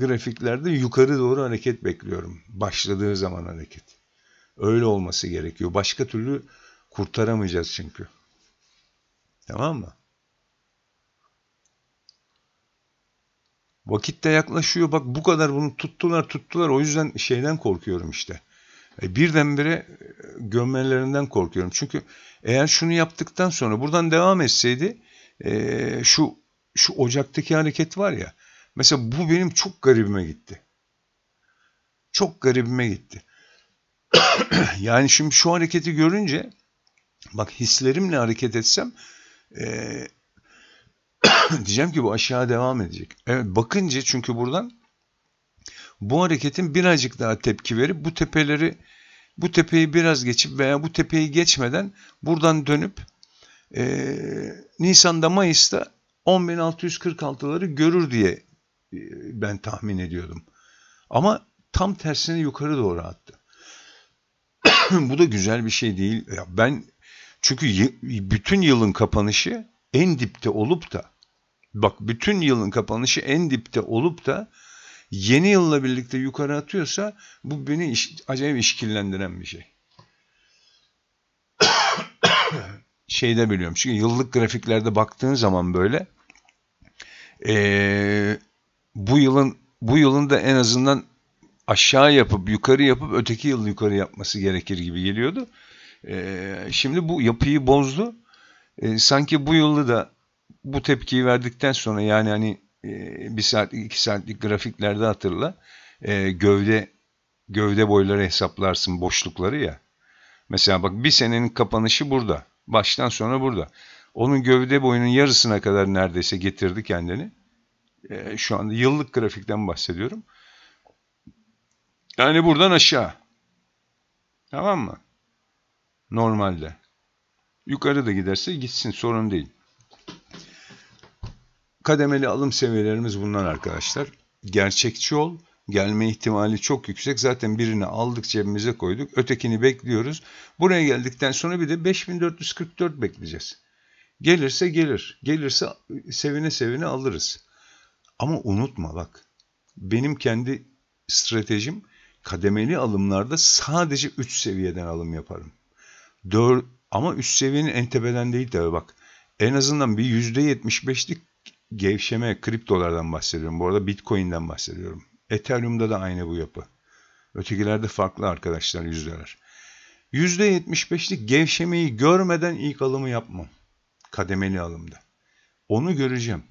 grafiklerde yukarı doğru hareket bekliyorum. Başladığı zaman hareket. Öyle olması gerekiyor. Başka türlü kurtaramayacağız çünkü. Tamam mı? Vakit de yaklaşıyor. Bak bu kadar bunu tuttular tuttular. O yüzden şeyden korkuyorum işte. E, birdenbire e, gömmelerinden korkuyorum. Çünkü eğer şunu yaptıktan sonra buradan devam etseydi e, şu şu ocaktaki hareket var ya Mesela bu benim çok garibime gitti. Çok garibime gitti. <coughs> yani şimdi şu hareketi görünce bak hislerimle hareket etsem e, <coughs> diyeceğim ki bu aşağı devam edecek. Evet, bakınca çünkü buradan bu hareketin birazcık daha tepki verip bu tepeleri bu tepeyi biraz geçip veya bu tepeyi geçmeden buradan dönüp e, Nisan'da Mayıs'ta 10.646'ları görür diye e, ben tahmin ediyordum. Ama tam tersine yukarı doğru attı. <clears throat> Bu da güzel bir şey değil. Ya ben çünkü bütün yılın kapanışı en dipte olup da bak bütün yılın kapanışı en dipte olup da yeni yılla birlikte yukarı atıyorsa bu beni iş, acayip işkillendiren bir şey. <clears throat> Şeyde biliyorum çünkü yıllık grafiklerde baktığın zaman böyle ee, bu yılın bu yılın da en azından aşağı yapıp yukarı yapıp öteki yıl yukarı yapması gerekir gibi geliyordu. E, şimdi bu yapıyı bozdu. E, sanki bu yılda da bu tepkiyi verdikten sonra yani hani e, bir saat iki saatlik grafiklerde hatırla e, gövde gövde boyları hesaplarsın boşlukları ya. Mesela bak bir senenin kapanışı burada. Baştan sonra burada. Onun gövde boyunun yarısına kadar neredeyse getirdi kendini. Ee, şu anda yıllık grafikten bahsediyorum. Yani buradan aşağı. Tamam mı? Normalde. Yukarı da giderse gitsin sorun değil. Kademeli alım seviyelerimiz bunlar arkadaşlar. Gerçekçi ol. Gelme ihtimali çok yüksek. Zaten birini aldık cebimize koyduk. Ötekini bekliyoruz. Buraya geldikten sonra bir de 5444 bekleyeceğiz. Gelirse gelir. Gelirse sevine sevine alırız. Ama unutma bak. Benim kendi stratejim kademeli alımlarda sadece 3 seviyeden alım yaparım. 4 ama üst seviyenin en tepeden değil de bak. En azından bir %75'lik gevşeme kriptolardan bahsediyorum. Bu arada Bitcoin'den bahsediyorum. Ethereum'da da aynı bu yapı. Ötekilerde farklı arkadaşlar yüzdeler. %75'lik gevşemeyi görmeden ilk alımı yapmam. Kademeli alımda. Onu göreceğim.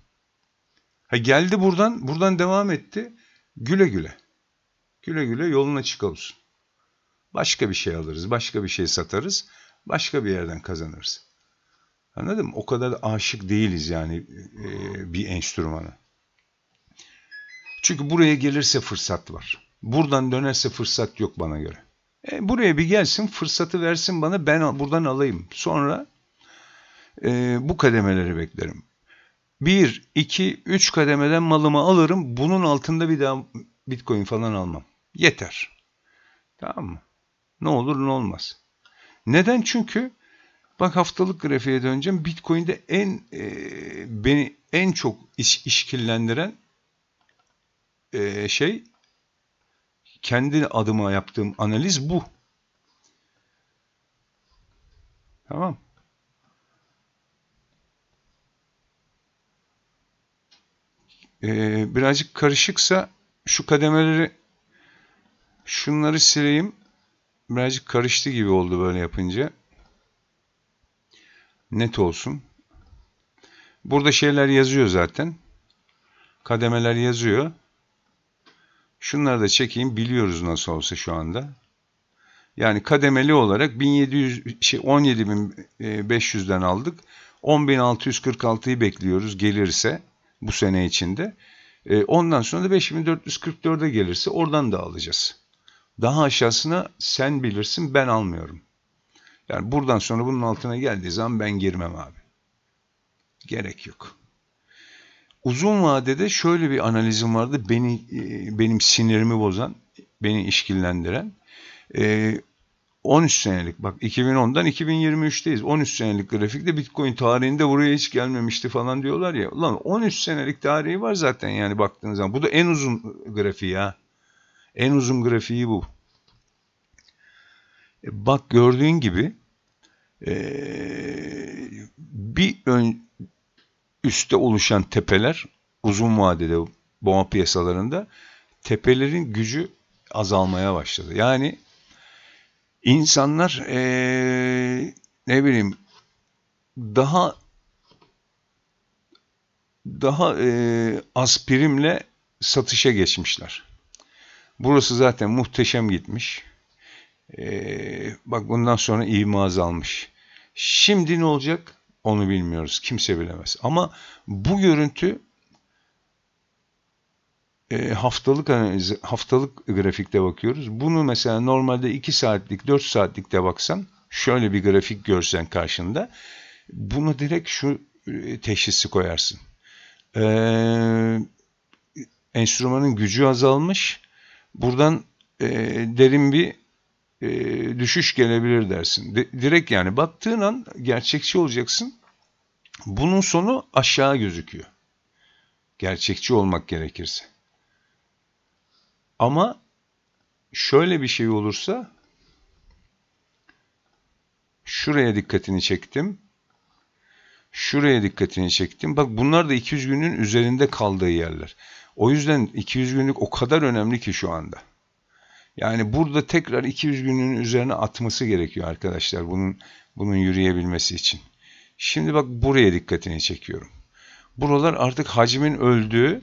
Ha geldi buradan, buradan devam etti. Güle güle. Güle güle yolun açık olsun. Başka bir şey alırız, başka bir şey satarız, başka bir yerden kazanırız. Anladın mı? O kadar aşık değiliz yani e, bir enstrümana. Çünkü buraya gelirse fırsat var. Buradan dönerse fırsat yok bana göre. E, buraya bir gelsin, fırsatı versin bana, ben buradan alayım. Sonra e, bu kademeleri beklerim. 1, 2, 3 kademeden malımı alırım. Bunun altında bir daha bitcoin falan almam. Yeter. Tamam mı? Ne olur ne olmaz. Neden? Çünkü bak haftalık grafiğe döneceğim. Bitcoin'de en e, beni en çok iş, işkillendiren e, şey kendi adıma yaptığım analiz bu. Tamam. e, birazcık karışıksa şu kademeleri şunları sileyim. Birazcık karıştı gibi oldu böyle yapınca. Net olsun. Burada şeyler yazıyor zaten. Kademeler yazıyor. Şunları da çekeyim. Biliyoruz nasıl olsa şu anda. Yani kademeli olarak 1700 şey 17500'den e, aldık. 10646'yı bekliyoruz gelirse bu sene içinde. E, ondan sonra da 5444'e gelirse oradan da alacağız. Daha aşağısına sen bilirsin ben almıyorum. Yani buradan sonra bunun altına geldiği zaman ben girmem abi. Gerek yok. Uzun vadede şöyle bir analizim vardı beni e, benim sinirimi bozan, beni işkillendiren. E, 13 senelik bak 2010'dan 2023'teyiz. 13 senelik grafikte Bitcoin tarihinde buraya hiç gelmemişti falan diyorlar ya. Ulan 13 senelik tarihi var zaten yani baktığınız zaman. Bu da en uzun grafiği ha. En uzun grafiği bu. E, bak gördüğün gibi e, bir ön, üstte oluşan tepeler uzun vadede boğa piyasalarında tepelerin gücü azalmaya başladı. Yani insanlar ee, ne bileyim daha daha e, az satışa geçmişler. Burası zaten muhteşem gitmiş. E, bak bundan sonra ima azalmış. Şimdi ne olacak? Onu bilmiyoruz. Kimse bilemez. Ama bu görüntü e, haftalık analiz, haftalık grafikte bakıyoruz. Bunu mesela normalde 2 saatlik, 4 saatlikte baksan şöyle bir grafik görsen karşında bunu direkt şu e, teşhisi koyarsın. Ee, enstrümanın gücü azalmış. Buradan e, derin bir e, düşüş gelebilir dersin. De, direkt yani baktığın an gerçekçi olacaksın. Bunun sonu aşağı gözüküyor. Gerçekçi olmak gerekirse. Ama şöyle bir şey olursa şuraya dikkatini çektim. Şuraya dikkatini çektim. Bak bunlar da 200 günün üzerinde kaldığı yerler. O yüzden 200 günlük o kadar önemli ki şu anda. Yani burada tekrar 200 günün üzerine atması gerekiyor arkadaşlar bunun bunun yürüyebilmesi için. Şimdi bak buraya dikkatini çekiyorum. Buralar artık hacmin öldüğü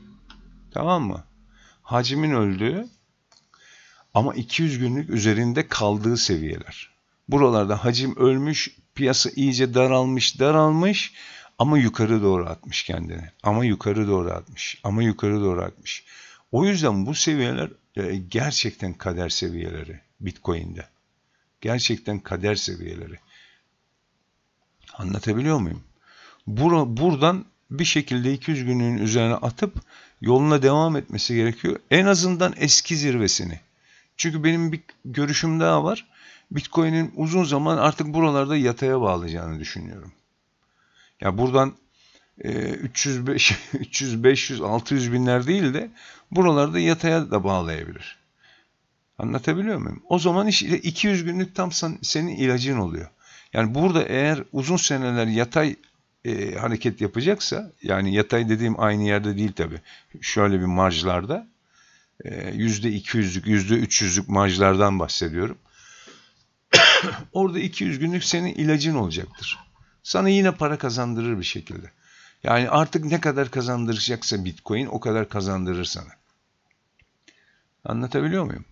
tamam mı? hacimin öldüğü ama 200 günlük üzerinde kaldığı seviyeler. Buralarda hacim ölmüş, piyasa iyice daralmış, daralmış ama yukarı doğru atmış kendini. Ama yukarı doğru atmış, ama yukarı doğru atmış. O yüzden bu seviyeler e, gerçekten kader seviyeleri Bitcoin'de. Gerçekten kader seviyeleri. Anlatabiliyor muyum? Bur buradan bir şekilde 200 günlüğün üzerine atıp yoluna devam etmesi gerekiyor. En azından eski zirvesini. Çünkü benim bir görüşüm daha var. Bitcoin'in uzun zaman artık buralarda yataya bağlayacağını düşünüyorum. Ya buradan e, 305, 300, 500, 600 binler değil de buralarda yataya da bağlayabilir. Anlatabiliyor muyum? O zaman işte 200 günlük tam senin ilacın oluyor. Yani burada eğer uzun seneler yatay e, hareket yapacaksa yani yatay dediğim aynı yerde değil tabi. Şöyle bir marjlarda e, yüzde %200'lük yüzde %300'lük marjlardan bahsediyorum. <coughs> Orada 200 günlük senin ilacın olacaktır. Sana yine para kazandırır bir şekilde. Yani artık ne kadar kazandıracaksa Bitcoin o kadar kazandırır sana. Anlatabiliyor muyum?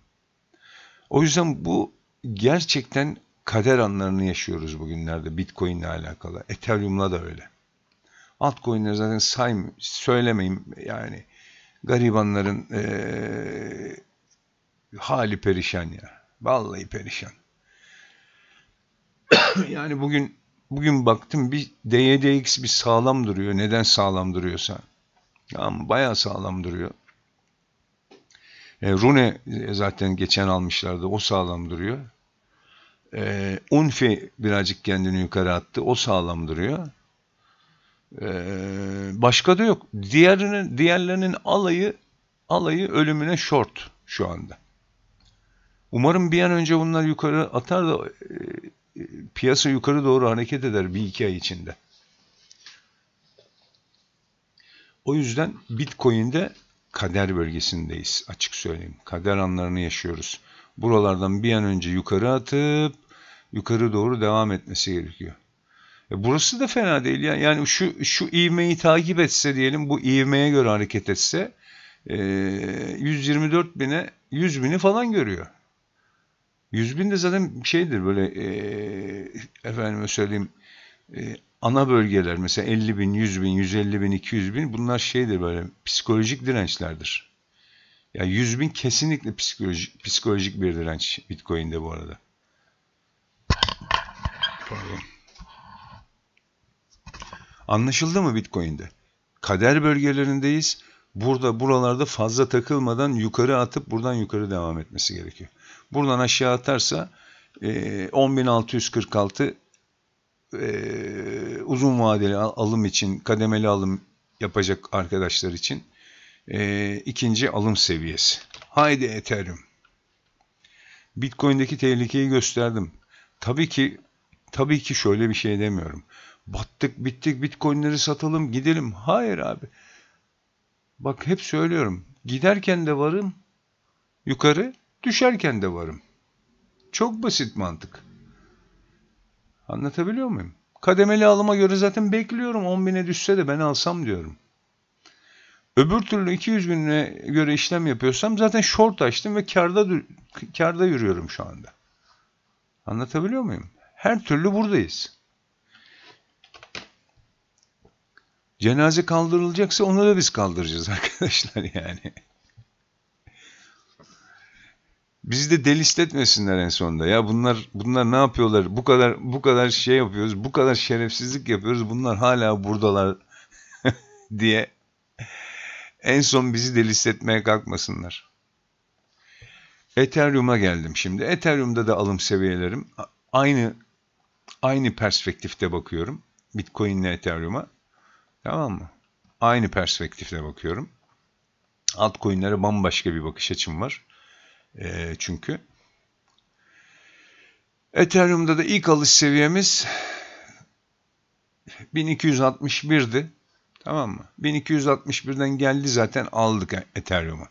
O yüzden bu gerçekten kader anlarını yaşıyoruz bugünlerde Bitcoin ile alakalı. Ethereum'la da öyle. Altcoin'leri zaten saym söylemeyeyim yani garibanların ee, hali perişan ya. Vallahi perişan. <coughs> yani bugün bugün baktım bir DYDX bir sağlam duruyor. Neden sağlam duruyorsa. Tamam bayağı sağlam duruyor. E, Rune e, zaten geçen almışlardı. O sağlam duruyor. E, ee, Unfi birazcık kendini yukarı attı. O sağlam duruyor. E, başka da yok. Diğerinin, diğerlerinin alayı alayı ölümüne short şu anda. Umarım bir an önce bunlar yukarı atar da e, e piyasa yukarı doğru hareket eder bir iki ay içinde. O yüzden Bitcoin'de kader bölgesindeyiz açık söyleyeyim. Kader anlarını yaşıyoruz buralardan bir an önce yukarı atıp yukarı doğru devam etmesi gerekiyor. E burası da fena değil yani Yani şu şu ivmeyi takip etse diyelim bu ivmeye göre hareket etse e, 124 bine 100 bini falan görüyor. 100 bin de zaten şeydir böyle e, efendime söyleyeyim e, ana bölgeler mesela 50 bin, 100 bin, 150 bin, 200 bin bunlar şeydir böyle psikolojik dirençlerdir. Ya 100 bin kesinlikle psikolojik, psikolojik bir direnç Bitcoin'de bu arada. Pardon. Anlaşıldı mı Bitcoin'de? Kader bölgelerindeyiz. Burada buralarda fazla takılmadan yukarı atıp buradan yukarı devam etmesi gerekiyor. Buradan aşağı atarsa e, 10.646 e, uzun vadeli alım için kademeli alım yapacak arkadaşlar için e, ikinci alım seviyesi. Haydi Ethereum. Bitcoin'deki tehlikeyi gösterdim. Tabii ki tabii ki şöyle bir şey demiyorum. Battık bittik Bitcoin'leri satalım gidelim. Hayır abi. Bak hep söylüyorum. Giderken de varım yukarı, düşerken de varım. Çok basit mantık. Anlatabiliyor muyum? Kademeli alıma göre zaten bekliyorum. 10 bine düşse de ben alsam diyorum. Öbür türlü 200 gününe göre işlem yapıyorsam zaten short açtım ve karda karda yürüyorum şu anda. Anlatabiliyor muyum? Her türlü buradayız. Cenaze kaldırılacaksa onu da biz kaldıracağız <laughs> arkadaşlar yani. Bizi de delist etmesinler en sonunda. Ya bunlar bunlar ne yapıyorlar? Bu kadar bu kadar şey yapıyoruz. Bu kadar şerefsizlik yapıyoruz. Bunlar hala buradalar <laughs> diye en son bizi deli hissetmeye kalkmasınlar. Ethereum'a geldim şimdi. Ethereum'da da alım seviyelerim aynı aynı perspektifte bakıyorum. Bitcoin ile Ethereum'a. Tamam mı? Aynı perspektifte bakıyorum. Altcoin'lere bambaşka bir bakış açım var. E, çünkü Ethereum'da da ilk alış seviyemiz 1261'di. Tamam mı? 1261'den geldi zaten aldık Ethereum'u.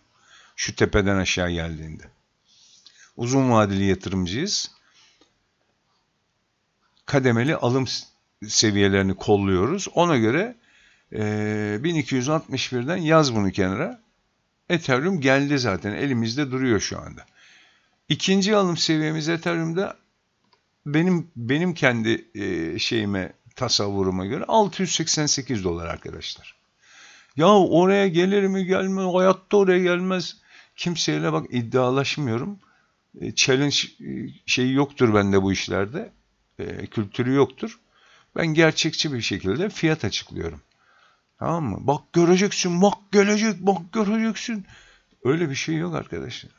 Şu tepeden aşağı geldiğinde. Uzun vadeli yatırımcıyız. Kademeli alım seviyelerini kolluyoruz. Ona göre e, 1261'den yaz bunu kenara. Ethereum geldi zaten. Elimizde duruyor şu anda. İkinci alım seviyemiz Ethereum'da benim benim kendi e, şeyime tasavvuruma göre 688 dolar arkadaşlar. Ya oraya gelir mi gelmez hayatta oraya gelmez. Kimseyle bak iddialaşmıyorum. E, challenge e, şeyi yoktur bende bu işlerde. E, kültürü yoktur. Ben gerçekçi bir şekilde fiyat açıklıyorum. Tamam mı? Bak göreceksin, bak gelecek, bak göreceksin. Öyle bir şey yok arkadaşlar.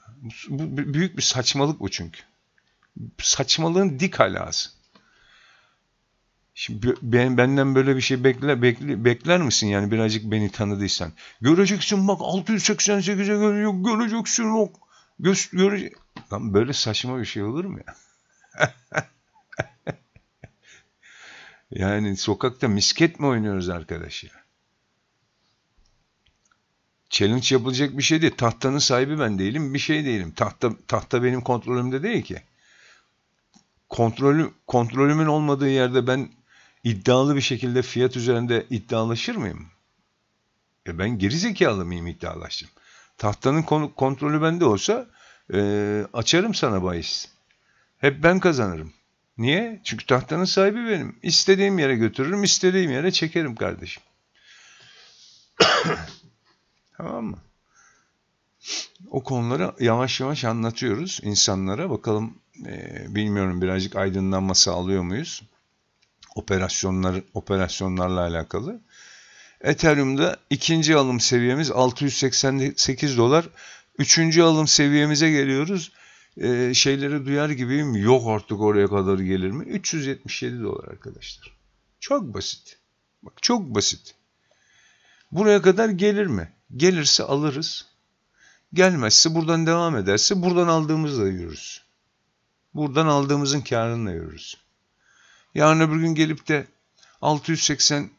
Bu, büyük bir saçmalık bu çünkü. Saçmalığın dik halası. Şimdi benden böyle bir şey bekle, bekle, bekler misin yani birazcık beni tanıdıysan? Göreceksin bak 688'e geliyor göreceksin o Göz, göre... Lan böyle saçma bir şey olur mu ya? <laughs> yani sokakta misket mi oynuyoruz arkadaş ya? Challenge yapılacak bir şey değil. Tahtanın sahibi ben değilim, bir şey değilim. Tahta, tahta benim kontrolümde değil ki kontrolü kontrolümün olmadığı yerde ben iddialı bir şekilde fiyat üzerinde iddialaşır mıyım? E ben gerizekalı mıyım iddialaştım? Tahtanın kontrolü bende olsa e, açarım sana bahis. Hep ben kazanırım. Niye? Çünkü tahtanın sahibi benim. İstediğim yere götürürüm, istediğim yere çekerim kardeşim. <coughs> tamam mı? O konuları yavaş yavaş anlatıyoruz insanlara. Bakalım e, bilmiyorum birazcık aydınlanma sağlıyor muyuz? operasyonlar operasyonlarla alakalı. Ethereum'da ikinci alım seviyemiz 688 dolar. Üçüncü alım seviyemize geliyoruz. Ee, şeyleri duyar gibiyim. Yok artık oraya kadar gelir mi? 377 dolar arkadaşlar. Çok basit. Bak çok basit. Buraya kadar gelir mi? Gelirse alırız. Gelmezse buradan devam ederse buradan aldığımızla yürürüz. Buradan aldığımızın karını yürürüz. Yarın öbür gün gelip de 680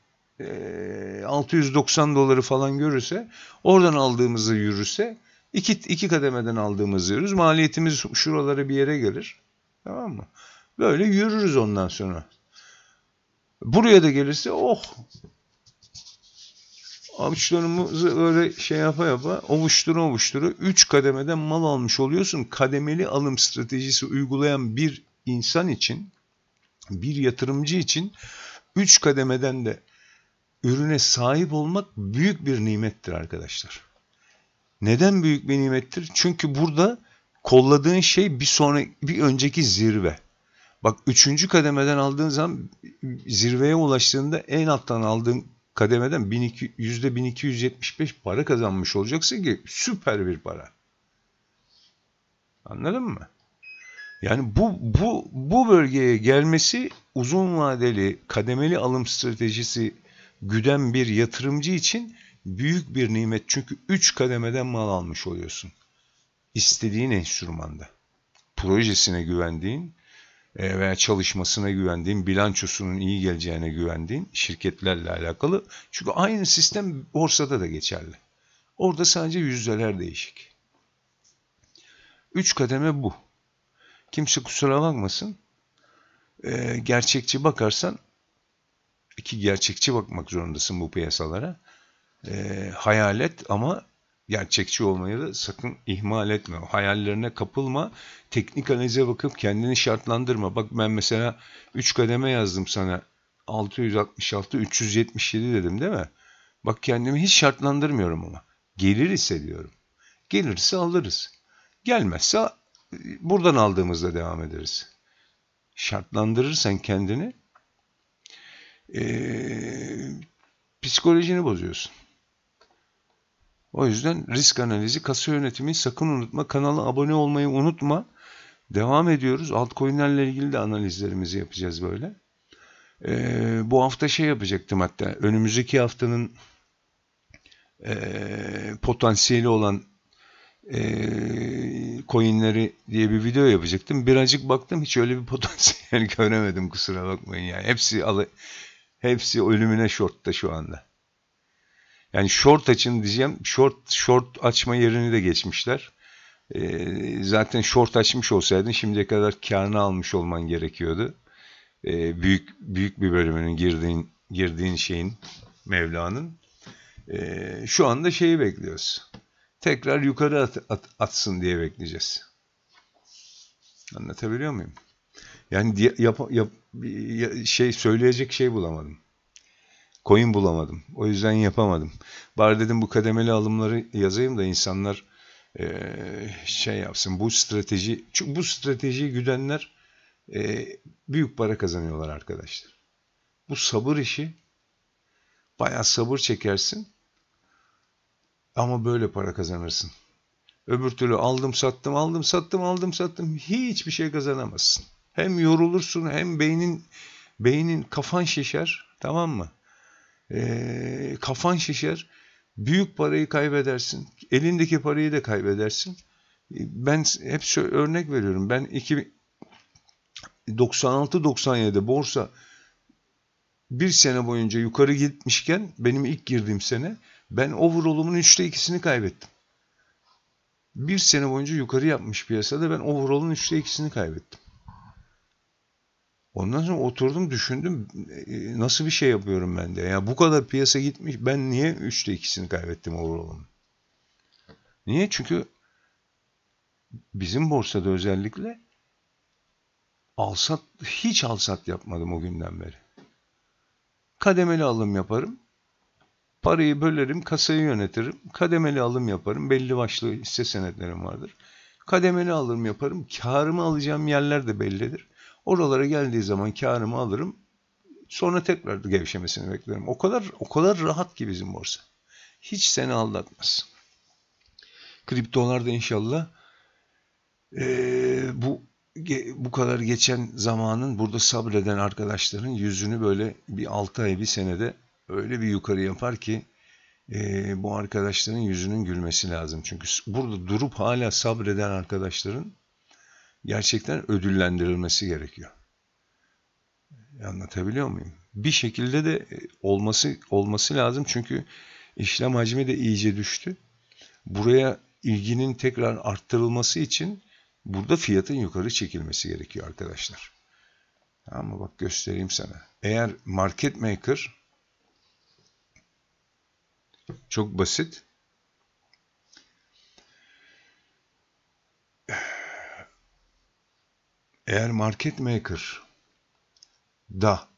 690 e, doları falan görürse oradan aldığımızı yürürse iki, iki kademeden aldığımızı yürürüz. Maliyetimiz şuralara bir yere gelir. Tamam mı? Böyle yürürüz ondan sonra. Buraya da gelirse oh avuçlarımızı öyle şey yapa yapa ovuştura ovuştura 3 kademeden mal almış oluyorsun. Kademeli alım stratejisi uygulayan bir insan için bir yatırımcı için 3 kademeden de ürüne sahip olmak büyük bir nimettir arkadaşlar. Neden büyük bir nimettir? Çünkü burada kolladığın şey bir sonraki bir önceki zirve. Bak üçüncü kademeden aldığın zaman zirveye ulaştığında en alttan aldığın kademeden yüzde 1275 para kazanmış olacaksın ki süper bir para. Anladın mı? Yani bu bu bu bölgeye gelmesi uzun vadeli kademeli alım stratejisi güden bir yatırımcı için büyük bir nimet. Çünkü 3 kademeden mal almış oluyorsun. İstediğin enstrümanda. Projesine güvendiğin e, veya çalışmasına güvendiğin, bilançosunun iyi geleceğine güvendiğin şirketlerle alakalı. Çünkü aynı sistem borsada da geçerli. Orada sadece yüzdeler değişik. Üç kademe bu. Kimse kusura bakmasın. E, gerçekçi bakarsan iki gerçekçi bakmak zorundasın bu piyasalara. E, ee, hayalet ama gerçekçi olmayı da sakın ihmal etme. hayallerine kapılma. Teknik analize bakıp kendini şartlandırma. Bak ben mesela 3 kademe yazdım sana. 666, 377 dedim değil mi? Bak kendimi hiç şartlandırmıyorum ama. Gelir ise diyorum. Gelirse alırız. Gelmezse buradan aldığımızda devam ederiz. Şartlandırırsan kendini e, psikolojini bozuyorsun. O yüzden risk analizi, kasa yönetimi sakın unutma. Kanala abone olmayı unutma. Devam ediyoruz. Altcoin'lerle ilgili de analizlerimizi yapacağız böyle. Ee, bu hafta şey yapacaktım hatta. Önümüzdeki haftanın e, potansiyeli olan e, coinleri diye bir video yapacaktım. Birazcık baktım hiç öyle bir <laughs> potansiyel göremedim kusura bakmayın yani. Hepsi alı, hepsi ölümüne shortta şu anda. Yani short açın diyeceğim. Short short açma yerini de geçmişler. E, zaten short açmış olsaydın şimdiye kadar karını almış olman gerekiyordu. E, büyük büyük bir bölümünün girdiğin girdiğin şeyin Mevla'nın. E, şu anda şeyi bekliyoruz tekrar yukarı at, at, atsın diye bekleyeceğiz. Anlatabiliyor muyum? Yani yap, yap, şey söyleyecek şey bulamadım. Coin bulamadım. O yüzden yapamadım. Bari dedim bu kademeli alımları yazayım da insanlar e, şey yapsın. Bu strateji, çünkü bu stratejiyi güdenler e, büyük para kazanıyorlar arkadaşlar. Bu sabır işi bayağı sabır çekersin. Ama böyle para kazanırsın. Öbür türlü aldım sattım aldım sattım aldım sattım hiçbir şey kazanamazsın. Hem yorulursun hem beynin beynin kafan şişer tamam mı? Ee, kafan şişer. Büyük parayı kaybedersin. Elindeki parayı da kaybedersin. Ben hep örnek veriyorum. Ben 96-97 borsa bir sene boyunca yukarı gitmişken benim ilk girdiğim sene ben overall'umun üçte ikisini kaybettim. Bir sene boyunca yukarı yapmış piyasada ben overall'un üçte ikisini kaybettim. Ondan sonra oturdum düşündüm e, nasıl bir şey yapıyorum ben de. Ya bu kadar piyasa gitmiş ben niye üçte ikisini kaybettim overall'un? Niye? Çünkü bizim borsada özellikle alsat hiç alsat yapmadım o günden beri. Kademeli alım yaparım. Parayı bölerim, kasayı yönetirim. Kademeli alım yaparım. Belli başlı hisse senetlerim vardır. Kademeli alım yaparım. Karımı alacağım yerler de bellidir. Oralara geldiği zaman karımı alırım. Sonra tekrar gevşemesini beklerim. O kadar o kadar rahat ki bizim borsa. Hiç seni aldatmaz. da inşallah ee, bu bu kadar geçen zamanın burada sabreden arkadaşların yüzünü böyle bir 6 ay bir senede öyle bir yukarı yapar ki e, bu arkadaşların yüzünün gülmesi lazım. Çünkü burada durup hala sabreden arkadaşların gerçekten ödüllendirilmesi gerekiyor. E, anlatabiliyor muyum? Bir şekilde de e, olması olması lazım çünkü işlem hacmi de iyice düştü. Buraya ilginin tekrar arttırılması için burada fiyatın yukarı çekilmesi gerekiyor arkadaşlar. Ama bak göstereyim sana. Eğer market maker çok basit. Eğer market maker da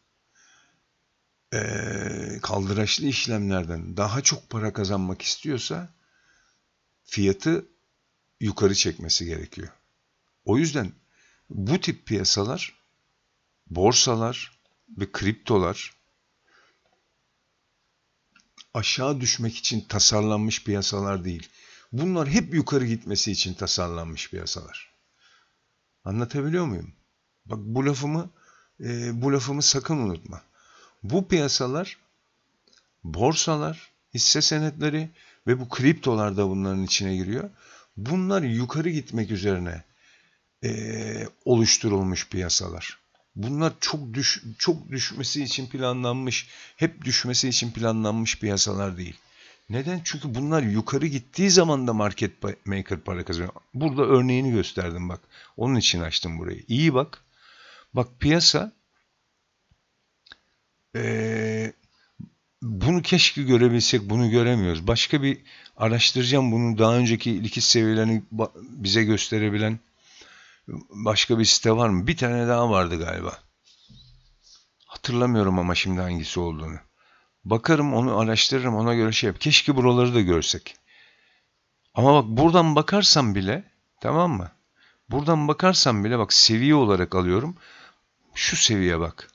e, kaldıraçlı işlemlerden daha çok para kazanmak istiyorsa fiyatı yukarı çekmesi gerekiyor. O yüzden bu tip piyasalar, borsalar ve kriptolar aşağı düşmek için tasarlanmış piyasalar değil. Bunlar hep yukarı gitmesi için tasarlanmış piyasalar. Anlatabiliyor muyum? Bak bu lafımı e, bu lafımı sakın unutma. Bu piyasalar, borsalar, hisse senetleri ve bu kriptolar da bunların içine giriyor. Bunlar yukarı gitmek üzerine e, oluşturulmuş piyasalar. Bunlar çok düş çok düşmesi için planlanmış, hep düşmesi için planlanmış piyasalar değil. Neden? Çünkü bunlar yukarı gittiği zaman da market maker para kazanıyor. Burada örneğini gösterdim bak. Onun için açtım burayı. İyi bak. Bak piyasa ee, bunu keşke görebilsek bunu göremiyoruz. Başka bir araştıracağım bunu daha önceki likit seviyelerini bize gösterebilen Başka bir site var mı? Bir tane daha vardı galiba. Hatırlamıyorum ama şimdi hangisi olduğunu. Bakarım onu araştırırım ona göre şey yap. Keşke buraları da görsek. Ama bak buradan bakarsam bile tamam mı? Buradan bakarsam bile bak seviye olarak alıyorum. Şu seviye bak.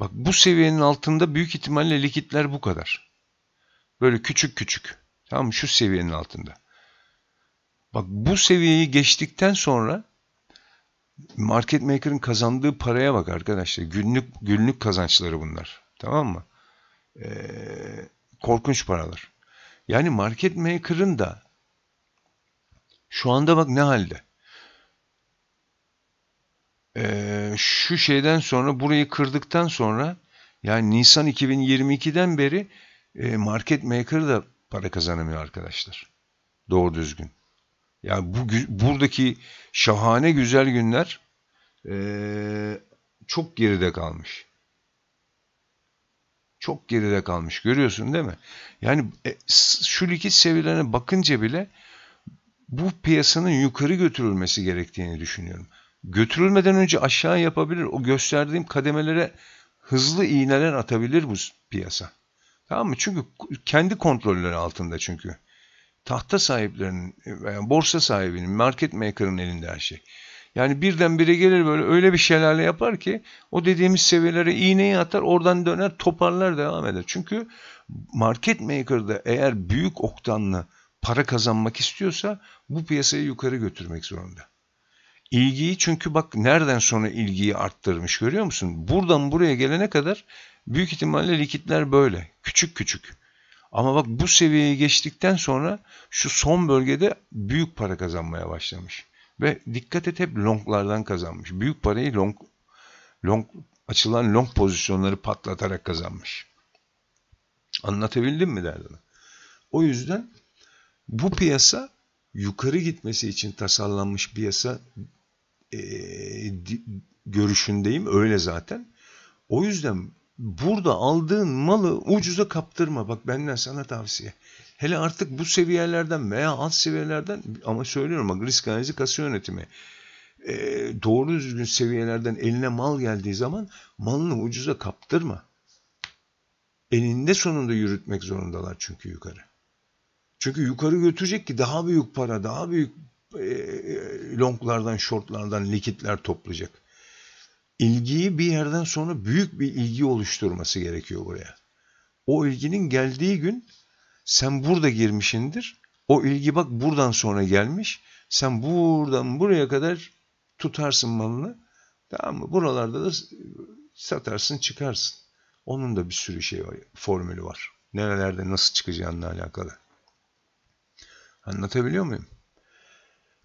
Bak bu seviyenin altında büyük ihtimalle likitler bu kadar. Böyle küçük küçük. Tamam mı? Şu seviyenin altında. Bak bu seviyeyi geçtikten sonra market maker'ın kazandığı paraya bak arkadaşlar. Günlük günlük kazançları bunlar. Tamam mı? Ee, korkunç paralar. Yani market maker'ın da şu anda bak ne halde. Ee, şu şeyden sonra burayı kırdıktan sonra yani Nisan 2022'den beri e, market maker da para kazanamıyor arkadaşlar. Doğru düzgün. Yani bu buradaki şahane güzel günler e, çok geride kalmış. Çok geride kalmış. Görüyorsun değil mi? Yani e, şu likit seviyelerine bakınca bile bu piyasanın yukarı götürülmesi gerektiğini düşünüyorum. Götürülmeden önce aşağı yapabilir. O gösterdiğim kademelere hızlı iğneler atabilir bu piyasa. Tamam mı? Çünkü kendi kontrolleri altında çünkü tahta sahiplerinin e, yani borsa sahibinin, market maker'ın elinde her şey. Yani birden bire gelir böyle öyle bir şeylerle yapar ki o dediğimiz seviyelere iğneyi atar oradan döner toparlar devam eder. Çünkü market maker'da eğer büyük oktanlı para kazanmak istiyorsa bu piyasayı yukarı götürmek zorunda. İlgiyi çünkü bak nereden sonra ilgiyi arttırmış görüyor musun? Buradan buraya gelene kadar büyük ihtimalle likitler böyle küçük küçük. Ama bak bu seviyeye geçtikten sonra şu son bölgede büyük para kazanmaya başlamış. Ve dikkat et hep longlardan kazanmış. Büyük parayı long, long açılan long pozisyonları patlatarak kazanmış. Anlatabildim mi derdini? O yüzden bu piyasa yukarı gitmesi için tasarlanmış piyasa e, görüşündeyim öyle zaten. O yüzden burada aldığın malı ucuza kaptırma. Bak benden sana tavsiye. Hele artık bu seviyelerden veya alt seviyelerden ama söylüyorum bak risk analizi kasa yönetimi. E, doğru düzgün seviyelerden eline mal geldiği zaman malını ucuza kaptırma. Elinde sonunda yürütmek zorundalar çünkü yukarı. Çünkü yukarı götürecek ki daha büyük para, daha büyük e, e longlardan, shortlardan likitler toplayacak ilgiyi bir yerden sonra büyük bir ilgi oluşturması gerekiyor buraya. O ilginin geldiği gün sen burada girmişindir. O ilgi bak buradan sonra gelmiş. Sen buradan buraya kadar tutarsın malını. Tamam mı? Buralarda da satarsın çıkarsın. Onun da bir sürü şey var, formülü var. Nerelerde nasıl çıkacağınla alakalı. Anlatabiliyor muyum?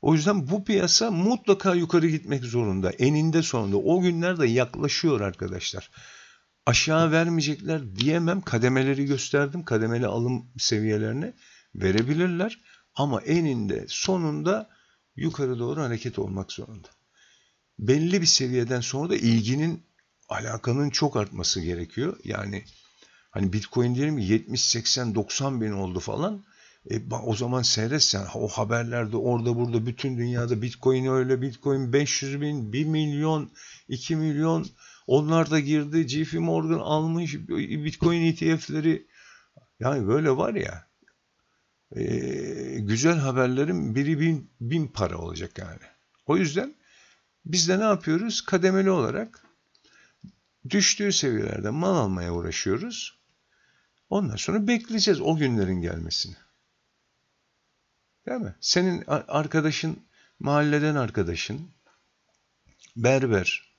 O yüzden bu piyasa mutlaka yukarı gitmek zorunda. Eninde sonunda. O günler de yaklaşıyor arkadaşlar. Aşağı vermeyecekler diyemem. Kademeleri gösterdim. Kademeli alım seviyelerini verebilirler. Ama eninde sonunda yukarı doğru hareket olmak zorunda. Belli bir seviyeden sonra da ilginin, alakanın çok artması gerekiyor. Yani hani Bitcoin diyelim 70, 80, 90 bin oldu falan. E, o zaman seyretsen, o haberlerde orada burada bütün dünyada bitcoin öyle bitcoin 500 bin 1 milyon 2 milyon onlar da girdi JP Morgan almış bitcoin ETF'leri yani böyle var ya e, güzel haberlerin biri bin, bin para olacak yani. O yüzden biz de ne yapıyoruz? Kademeli olarak düştüğü seviyelerde mal almaya uğraşıyoruz. Ondan sonra bekleyeceğiz o günlerin gelmesini. Değil mi? Senin arkadaşın, mahalleden arkadaşın, berber,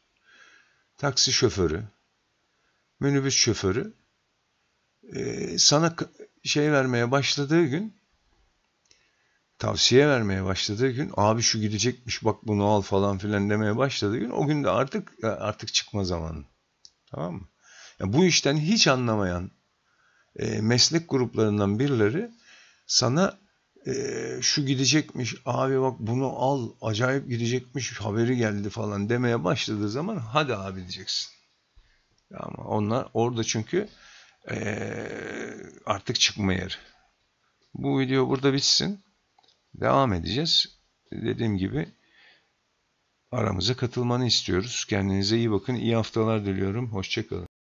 taksi şoförü, minibüs şoförü e, sana şey vermeye başladığı gün tavsiye vermeye başladığı gün abi şu gidecekmiş bak bunu al falan filan demeye başladığı gün o gün de artık e, artık çıkma zamanı. Tamam mı? Yani bu işten hiç anlamayan e, meslek gruplarından birileri sana e, şu gidecekmiş abi bak bunu al acayip gidecekmiş haberi geldi falan demeye başladığı zaman hadi abi diyeceksin. Ama onlar orada çünkü e, artık çıkma yeri. Bu video burada bitsin. Devam edeceğiz. Dediğim gibi aramıza katılmanı istiyoruz. Kendinize iyi bakın. İyi haftalar diliyorum. Hoşçakalın.